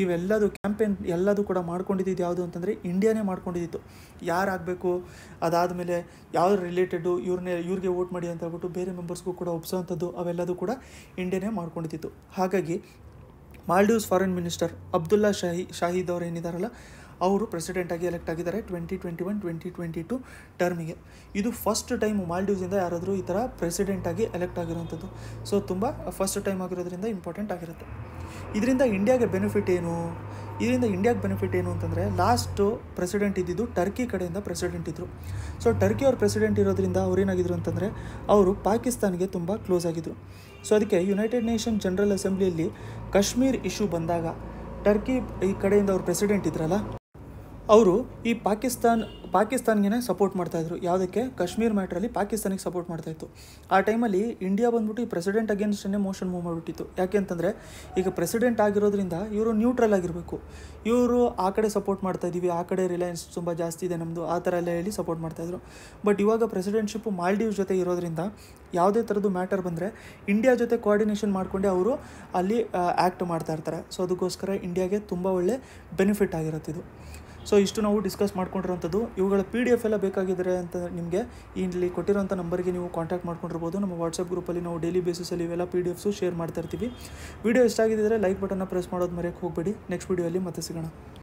ಇವೆಲ್ಲದು ಕ್ಯಾಂಪೇನ್ ಎಲ್ಲದೂ ಕೂಡ ಮಾಡ್ಕೊಂಡಿದ್ದು ಯಾವುದು ಅಂತಂದರೆ ಇಂಡಿಯಾನೇ ಮಾಡ್ಕೊಂಡಿದ್ದಿತ್ತು ಯಾರು ಯಾರಾಗಬೇಕು ಅದಾದಮೇಲೆ ಯಾವ ರಿಲೇಟೆಡು ಇವ್ರನ್ನೇ ಇವ್ರಿಗೆ ವೋಟ್ ಮಾಡಿ ಅಂತ ಹೇಳ್ಬಿಟ್ಟು ಬೇರೆ ಮೆಂಬರ್ಸ್ಗೂ ಕೂಡ ಒಪ್ಸೋವಂಥದ್ದು ಅವೆಲ್ಲದೂ ಕೂಡ ಇಂಡಿಯಾನೇ ಮಾಡ್ಕೊಂಡಿದ್ದಿತ್ತು ಹಾಗಾಗಿ ಮಾಲ್ಡೀವ್ಸ್ ಫಾರಿನ್ ಮಿನಿಸ್ಟರ್ ಅಬ್ದುಲ್ಲಾ ಶಾಹಿ ಶಾಹಿದ್ ಅವರು ಏನಿದ್ದಾರಲ್ಲ ಅವರು ಪ್ರೆಸಿಡೆಂಟಾಗಿ ಎಲೆಕ್ಟ್ ಆಗಿದ್ದಾರೆ twenty twenty one twenty twenty two ಟರ್ಮಿಗೆ ಇದು ಫಸ್ಟ್ ಟೈಮ್ ಮಾಲ್ಡೀವ್ಸಿಂದ ಯಾರಾದರೂ ಈ ಥರ ಪ್ರೆಸಿಡೆಂಟಾಗಿ ಎಲೆಕ್ಟ್ ಆಗಿರುವಂಥದ್ದು ಸೊ ತುಂಬ ಫಸ್ಟ್ ಟೈಮ್ ಆಗಿರೋದ್ರಿಂದ ಇಂಪಾರ್ಟೆಂಟ್ ಆಗಿರುತ್ತೆ ಇದರಿಂದ ಇಂಡಿಯಾಗೆ ಬೆನಿಫಿಟ್ ಏನು ಇದರಿಂದ ಇಂಡಿಯಾಗೆ ಬೆನಿಫಿಟ್ ಏನು ಅಂತಂದರೆ ಲಾಸ್ಟು ಪ್ರೆಸಿಡೆಂಟ್ ಇದ್ದಿದ್ದು ಟರ್ಕಿ ಕಡೆಯಿಂದ ಪ್ರೆಸಿಡೆಂಟ್ ಇದ್ದರು ಸೊ ಟರ್ಕಿ ಅವ್ರ ಪ್ರೆಸಿಡೆಂಟ್ ಇರೋದ್ರಿಂದ ಏನಾಗಿದ್ರು ಅಂತಂದರೆ ಅವರು ಪಾಕಿಸ್ತಾನಿಗೆ ತುಂಬ ಕ್ಲೋಸ್ ಆಗಿದ್ದರು ಸೊ ಅದಕ್ಕೆ ಯುನೈಟೆಡ್ ನೇಷನ್ ಜನರಲ್ ಅಸೆಂಬ್ಲಿಯಲ್ಲಿ ಕಾಶ್ಮೀರ್ ಇಶ್ಯೂ ಬಂದಾಗ ಟರ್ಕಿ ಈ ಕಡೆಯಿಂದ ಅವ್ರು ಪ್ರೆಸಿಡೆಂಟ್ ಇದ್ರಲ್ಲ ಅವರು ಈ ಪಾಕಿಸ್ತಾನ್ ಪಾಕಿಸ್ತಾನ್ಗೆ ಸಪೋರ್ಟ್ ಮಾಡ್ತಾಯಿದ್ರು ಯಾವುದಕ್ಕೆ ಕಾಶ್ಮೀರ್ ಮ್ಯಾಟ್ರಲ್ಲಿ ಪಾಕಿಸ್ತಾನಿಗೆ ಸಪೋರ್ಟ್ ಮಾಡ್ತಾಯಿತ್ತು ಆ ಟೈಮಲ್ಲಿ ಇಂಡಿಯಾ ಬಂದ್ಬಿಟ್ಟು ಈ ಪ್ರೆಸಿಡೆಂಟ್ ಅಗೇನ್ಸ್ಟನ್ನೇ ಮೋಷನ್ ಮೂವ್ ಮಾಡಿಬಿಟ್ಟಿತ್ತು ಯಾಕೆಂತಂದರೆ ಈಗ ಪ್ರೆಸಿಡೆಂಟ್ ಆಗಿರೋದ್ರಿಂದ ಇವರು ನ್ಯೂಟ್ರಲ್ ಆಗಿರಬೇಕು ಇವರು ಆ ಕಡೆ ಸಪೋರ್ಟ್ ಮಾಡ್ತಾಯಿದ್ದೀವಿ ಆ ಕಡೆ ರಿಲಯನ್ಸ್ ತುಂಬ ಜಾಸ್ತಿ ಇದೆ ನಮ್ಮದು ಆ ಥರ ಎಲ್ಲ ಹೇಳಿ ಸಪೋರ್ಟ್ ಮಾಡ್ತಾಯಿದ್ರು ಬಟ್ ಇವಾಗ ಪ್ರೆಸಿಡೆಂಟ್ಶಿಪ್ಪು ಮಾಲ್ಡೀವ್ಸ್ ಜೊತೆ ಇರೋದ್ರಿಂದ ಯಾವುದೇ ಥರದ್ದು ಮ್ಯಾಟರ್ ಬಂದರೆ ಇಂಡಿಯಾ ಜೊತೆ ಕೋಆರ್ಡಿನೇಷನ್ ಮಾಡಿಕೊಂಡೆ ಅವರು ಅಲ್ಲಿ ಆ್ಯಕ್ಟ್ ಮಾಡ್ತಾ ಇರ್ತಾರೆ ಸೊ ಅದಕ್ಕೋಸ್ಕರ ಇಂಡಿಯಾಗೆ ತುಂಬ ಒಳ್ಳೆ ಬೆನಿಫಿಟ್ ಆಗಿರುತ್ತಿದ್ದು ಸೊ ಇಷ್ಟು ನಾವು ಡಿಸ್ಕಸ್ ಮಾಡ್ಕೊಂಡಿರೋಂಥದ್ದು ಇವುಗಳ ಪಿ ಡಿ ಎಫ್ ಎಲ್ಲ ಬೇಕಾಗಿದ್ರೆ ಅಂತ ನಿಮಗೆ ಇಲ್ಲಿ ಕೊಟ್ಟಿರೋಂಥ ನಂಬರ್ಗೆ ನೀವು ಕಾಂಟ್ಯಾಕ್ಟ್ ಮಾಡ್ಕೊಂಡಿರ್ಬೋದು ನಮ್ಮ ವಾಟ್ಸಪ್ ಗ್ರೂಪಲ್ಲಿ ನಾವು ಡೈಲಿ ಬೇಸಿಸಲ್ಲಿ ಇವೆಲ್ಲ ಪಿ ಡಿ ಎಫ್ಸು ಶೇರ್ ಮಾಡ್ತಾ ಇರ್ತೀವಿ ವಿಡಿಯೋ ಇಷ್ಟ ಆಗಿದ್ದರೆ ಲೈಕ್ ಬಟನ್ನ ಪ್ರೆಸ್ ಮಾಡೋದು ಮರೆಯೋಕ್ಕೆ ಹೋಗಬೇಡಿ ನೆಕ್ಸ್ಟ್ ವೀಡಿಯೋಲ್ಲಿ ಮತ್ತೆ ಸಿಗೋಣ